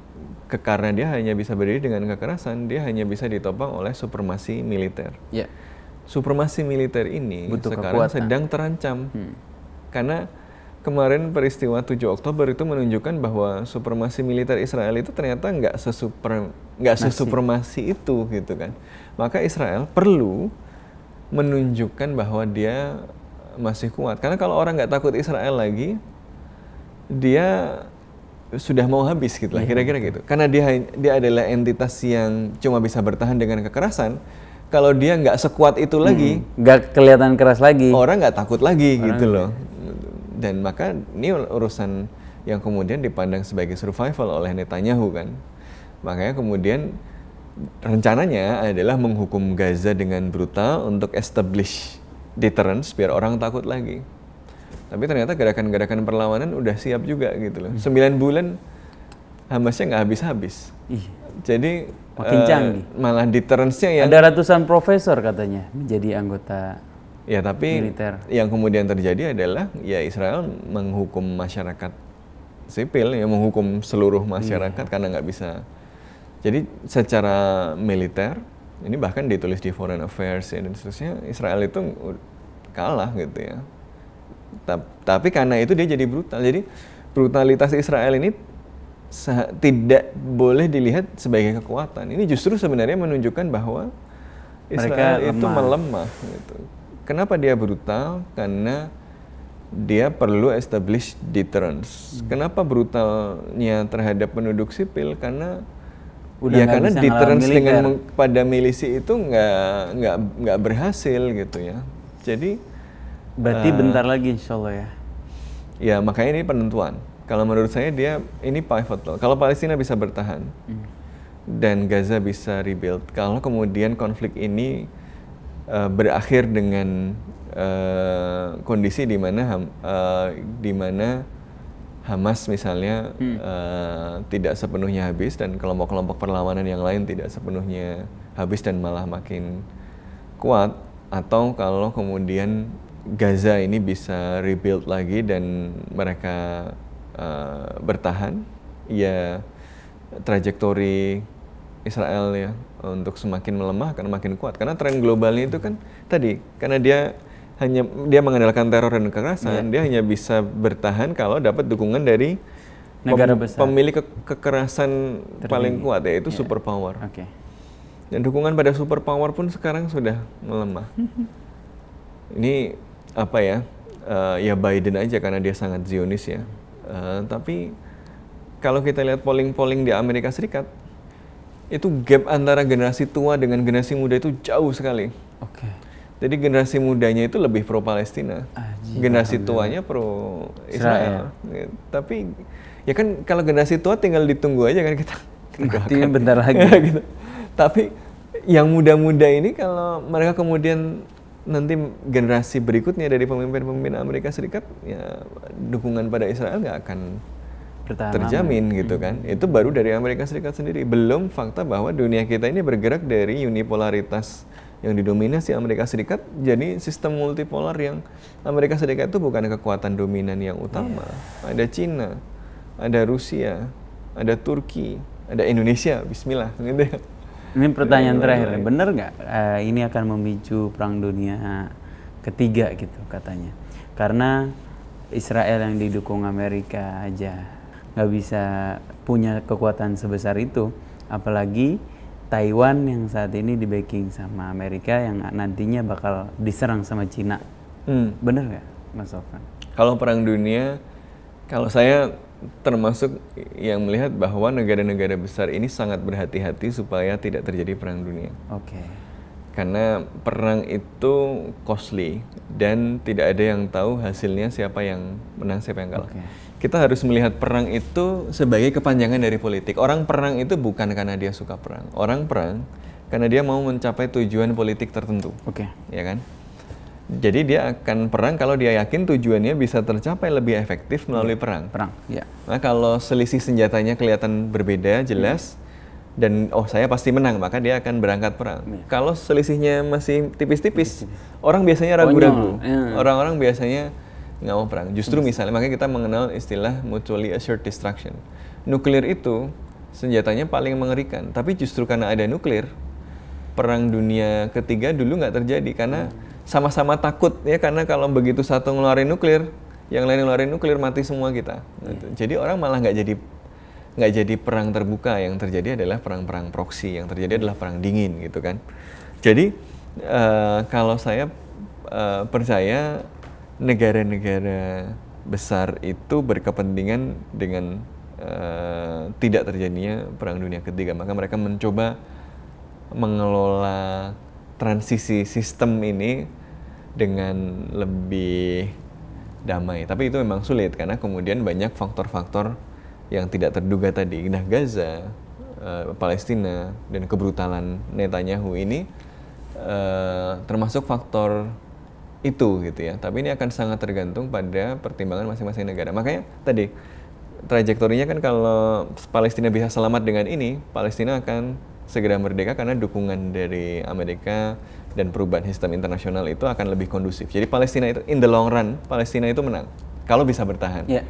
Speaker 1: ke, karena dia hanya bisa berdiri dengan kekerasan, dia hanya bisa ditopang oleh supremasi militer. Yeah. Supremasi militer ini Butuh sekarang kekuatan. sedang terancam hmm. karena kemarin peristiwa 7 Oktober itu menunjukkan bahwa supremasi militer Israel itu ternyata nggak sesuper nggak sesupremasi itu gitu kan. Maka Israel perlu menunjukkan bahwa dia masih kuat karena kalau orang nggak takut Israel lagi, dia sudah mau habis gitu lah iya, kira-kira gitu karena dia dia adalah entitas yang cuma bisa bertahan dengan kekerasan kalau dia nggak sekuat itu hmm. lagi nggak kelihatan keras lagi orang nggak takut lagi orang gitu loh dan maka ini urusan yang kemudian dipandang sebagai survival oleh Netanyahu kan makanya kemudian rencananya adalah menghukum Gaza dengan brutal untuk establish deterrence biar orang takut lagi tapi ternyata gerakan-gerakan perlawanan udah siap juga gitu loh. Sembilan bulan Hamasnya nggak habis-habis. Jadi makin uh, canggih. Malah deterrence-nya yang ada ratusan profesor katanya
Speaker 2: menjadi anggota
Speaker 1: Ya, tapi militer. yang kemudian terjadi adalah ya Israel menghukum masyarakat sipil, ya menghukum seluruh masyarakat iya. karena nggak bisa. Jadi secara militer ini bahkan ditulis di Foreign Affairs ya, dan seterusnya Israel itu kalah gitu ya tapi karena itu dia jadi brutal. Jadi brutalitas Israel ini tidak boleh dilihat sebagai kekuatan. Ini justru sebenarnya menunjukkan bahwa Israel Mereka itu lemah. melemah. Gitu. Kenapa dia brutal? Karena dia perlu establish deterrence. Hmm. Kenapa brutalnya terhadap penduduk sipil? Karena
Speaker 2: Udah ya karena deterrence dengan
Speaker 1: pada milisi itu nggak nggak nggak berhasil gitu ya. Jadi
Speaker 2: Berarti uh, bentar
Speaker 1: lagi insya Allah ya. Ya makanya ini penentuan. Kalau menurut saya dia ini pivotal. Kalau Palestina bisa bertahan hmm. dan Gaza bisa rebuild. Kalau kemudian konflik ini uh, berakhir dengan uh, kondisi di mana uh, di mana Hamas misalnya hmm. uh, tidak sepenuhnya habis dan kelompok-kelompok perlawanan yang lain tidak sepenuhnya habis dan malah makin kuat atau kalau kemudian Gaza ini bisa rebuild lagi dan mereka uh, bertahan, ya trajektori Israel ya untuk semakin melemah karena makin kuat karena tren globalnya itu kan tadi karena dia hanya dia mengandalkan teror dan kekerasan yeah. dia hanya bisa bertahan kalau dapat dukungan dari negara besar pemilik ke, kekerasan Terdiri. paling kuat yaitu yeah. superpower. Okay. Dan dukungan pada superpower pun sekarang sudah melemah. Ini apa ya uh, ya Biden aja karena dia sangat Zionis ya. Uh, tapi kalau kita lihat polling-polling di Amerika Serikat itu gap antara generasi tua dengan generasi muda itu jauh sekali. Oke. Okay. Jadi generasi mudanya itu lebih pro Palestina, ah, generasi tuanya pro Israel. Israel. tapi ya kan kalau generasi tua tinggal ditunggu aja kan kita. Berarti bentar lagi. gitu. Tapi yang muda-muda ini kalau mereka kemudian nanti generasi berikutnya dari pemimpin-pemimpin Amerika Serikat ya dukungan pada Israel nggak akan Pertama, terjamin gitu hmm. kan itu baru dari Amerika Serikat sendiri belum fakta bahwa dunia kita ini bergerak dari unipolaritas yang didominasi Amerika Serikat jadi sistem multipolar yang Amerika Serikat itu bukan kekuatan dominan yang utama yeah. ada Cina ada Rusia ada Turki ada Indonesia Bismillah
Speaker 2: gitu ya ini pertanyaan terakhir, bener nggak uh, ini akan memicu perang dunia ketiga gitu katanya? Karena Israel yang didukung Amerika aja nggak bisa punya kekuatan sebesar itu, apalagi Taiwan yang saat ini di backing sama Amerika yang nantinya bakal diserang sama Cina. Hmm. Bener nggak, Mas Sofan?
Speaker 1: Kalau perang dunia, kalau saya termasuk yang melihat bahwa negara-negara besar ini sangat berhati-hati supaya tidak terjadi perang dunia. Oke. Okay. Karena perang itu costly dan tidak ada yang tahu hasilnya siapa yang menang siapa yang kalah. Okay. Kita harus melihat perang itu sebagai kepanjangan dari politik. Orang perang itu bukan karena dia suka perang. Orang perang karena dia mau mencapai tujuan politik tertentu. Oke. Okay. Ya kan? Jadi dia akan perang kalau dia yakin tujuannya bisa tercapai lebih efektif melalui iya, perang. Perang, ya. Nah kalau selisih senjatanya kelihatan berbeda, jelas, hmm. dan oh saya pasti menang, maka dia akan berangkat perang. Hmm. Kalau selisihnya masih tipis-tipis, orang biasanya ragu-ragu. Iya. Orang-orang biasanya nggak mau perang. Justru hmm. misalnya, makanya kita mengenal istilah mutually assured destruction. Nuklir itu senjatanya paling mengerikan, tapi justru karena ada nuklir, perang dunia ketiga dulu nggak terjadi karena sama-sama takut ya karena kalau begitu satu ngeluarin nuklir yang lain ngeluarin nuklir mati semua kita gitu. iya. jadi orang malah nggak jadi nggak jadi perang terbuka yang terjadi adalah perang-perang proksi yang terjadi adalah perang dingin gitu kan jadi uh, kalau saya uh, percaya negara-negara besar itu berkepentingan dengan uh, tidak terjadinya perang dunia ketiga maka mereka mencoba mengelola transisi sistem ini dengan lebih damai. Tapi itu memang sulit karena kemudian banyak faktor-faktor yang tidak terduga tadi. Nah, Gaza, uh, Palestina dan kebrutalan Netanyahu ini uh, termasuk faktor itu gitu ya. Tapi ini akan sangat tergantung pada pertimbangan masing-masing negara. Makanya tadi trajektorinya kan kalau Palestina bisa selamat dengan ini, Palestina akan segera merdeka karena dukungan dari Amerika dan perubahan sistem internasional itu akan lebih kondusif. Jadi Palestina itu in the long run Palestina itu menang kalau bisa bertahan. Yeah.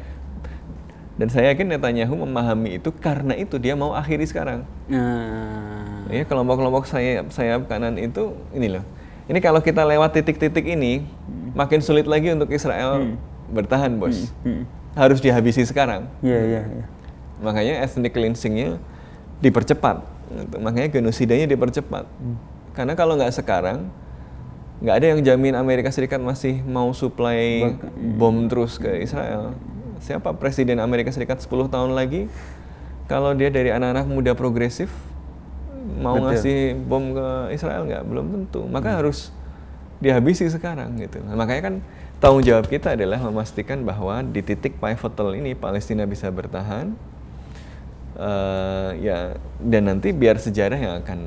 Speaker 1: Dan saya yakin Netanyahu memahami itu karena itu dia mau akhiri sekarang. Nah. Ya kelompok-kelompok sayap sayap kanan itu ini loh. Ini kalau kita lewat titik-titik ini hmm. makin sulit lagi untuk Israel hmm. bertahan, Bos. Hmm. Hmm. hmm. Harus dihabisi sekarang.
Speaker 2: Iya, yeah, iya, yeah, Yeah.
Speaker 1: Makanya ethnic cleansingnya dipercepat makanya genosidanya dipercepat hmm. karena kalau nggak sekarang nggak ada yang jamin Amerika Serikat masih mau supply bom terus ke Israel siapa presiden Amerika Serikat 10 tahun lagi kalau dia dari anak-anak muda progresif mau Betul. ngasih bom ke Israel nggak belum tentu maka hmm. harus dihabisi sekarang gitu nah, makanya kan tanggung jawab kita adalah memastikan bahwa di titik pivotal ini Palestina bisa bertahan Eh, ya dan nanti biar sejarah yang akan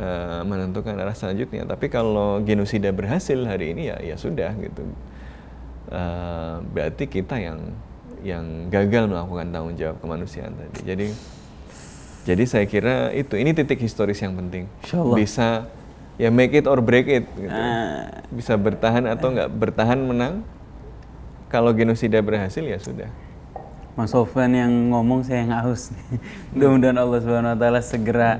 Speaker 1: uh, menentukan arah selanjutnya tapi kalau genosida berhasil hari ini ya ya sudah gitu uh, berarti kita yang yang gagal melakukan tanggung jawab kemanusiaan tadi jadi jadi saya kira itu ini titik historis yang penting bisa ya make it or break it gitu. Ah. bisa bertahan atau nggak bertahan menang kalau genosida berhasil ya
Speaker 2: sudah Mas Sofyan yang ngomong saya nggak haus nih. Mudah-mudahan Allah Subhanahu Wa Taala segera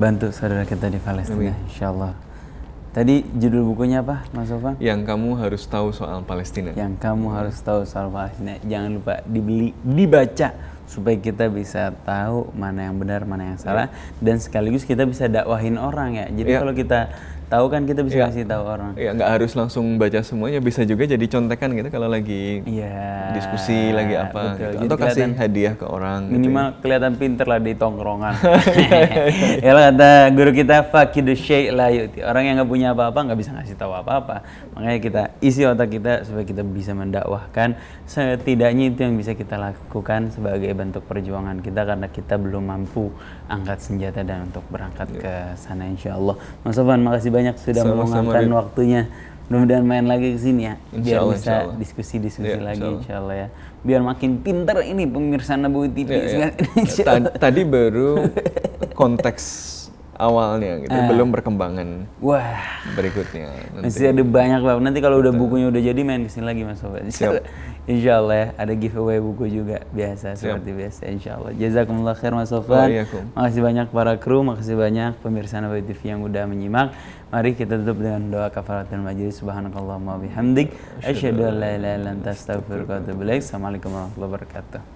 Speaker 2: bantu saudara kita di Palestina, insyaallah. Insya Allah. Tadi judul bukunya apa, Mas Sofyan? Yang kamu harus tahu soal Palestina. Yang kamu harus tahu soal Palestina. Jangan lupa dibeli, dibaca supaya kita bisa tahu mana yang benar, mana yang salah, iya. dan sekaligus kita bisa dakwahin orang ya. Jadi iya. kalau kita tahu kan kita bisa yeah. kasih tahu orang. Iya, nggak harus langsung baca semuanya, bisa juga jadi contekan gitu kalau lagi yeah. diskusi lagi apa betul. gitu. Atau kasih hadiah ke orang gitu Minimal gitu. kelihatan pinter lah di tongkrongan. ya iya. lah kata guru kita fakidu syai' lah Orang yang nggak punya apa-apa nggak bisa ngasih tahu apa-apa. Makanya kita isi otak kita supaya kita bisa mendakwahkan setidaknya itu yang bisa kita lakukan sebagai bentuk perjuangan kita karena kita belum mampu angkat senjata dan untuk berangkat yeah. ke sana insya Allah. Mas Sofan, makasih banyak sudah meluangkan waktunya. Mudah-mudahan main lagi ke sini ya, biar Allah, bisa diskusi-diskusi yeah, lagi insya Allah. insya Allah ya. Biar makin pinter ini pemirsa Nabawi TV. Yeah, yeah. Tadi baru konteks awalnya gitu, uh, belum perkembangan. Wah. Berikutnya. Nanti. Masih ada banyak lah. Nanti kalau udah bukunya udah jadi main ke sini lagi Mas Sofan. Siap. Insya Allah ya, ada giveaway buku juga biasa Siap. seperti biasa Insya Allah. Jazakumullah khair Mas Sofan. Makasih banyak para kru, makasih banyak pemirsa Nabi TV yang udah menyimak. Mari kita tutup dengan doa kafarat dan majelis. Subhanakallahumma bihamdik. Asyhadu an la ilaha illa anta astaghfiruka wa atubu Assalamualaikum warahmatullahi wabarakatuh.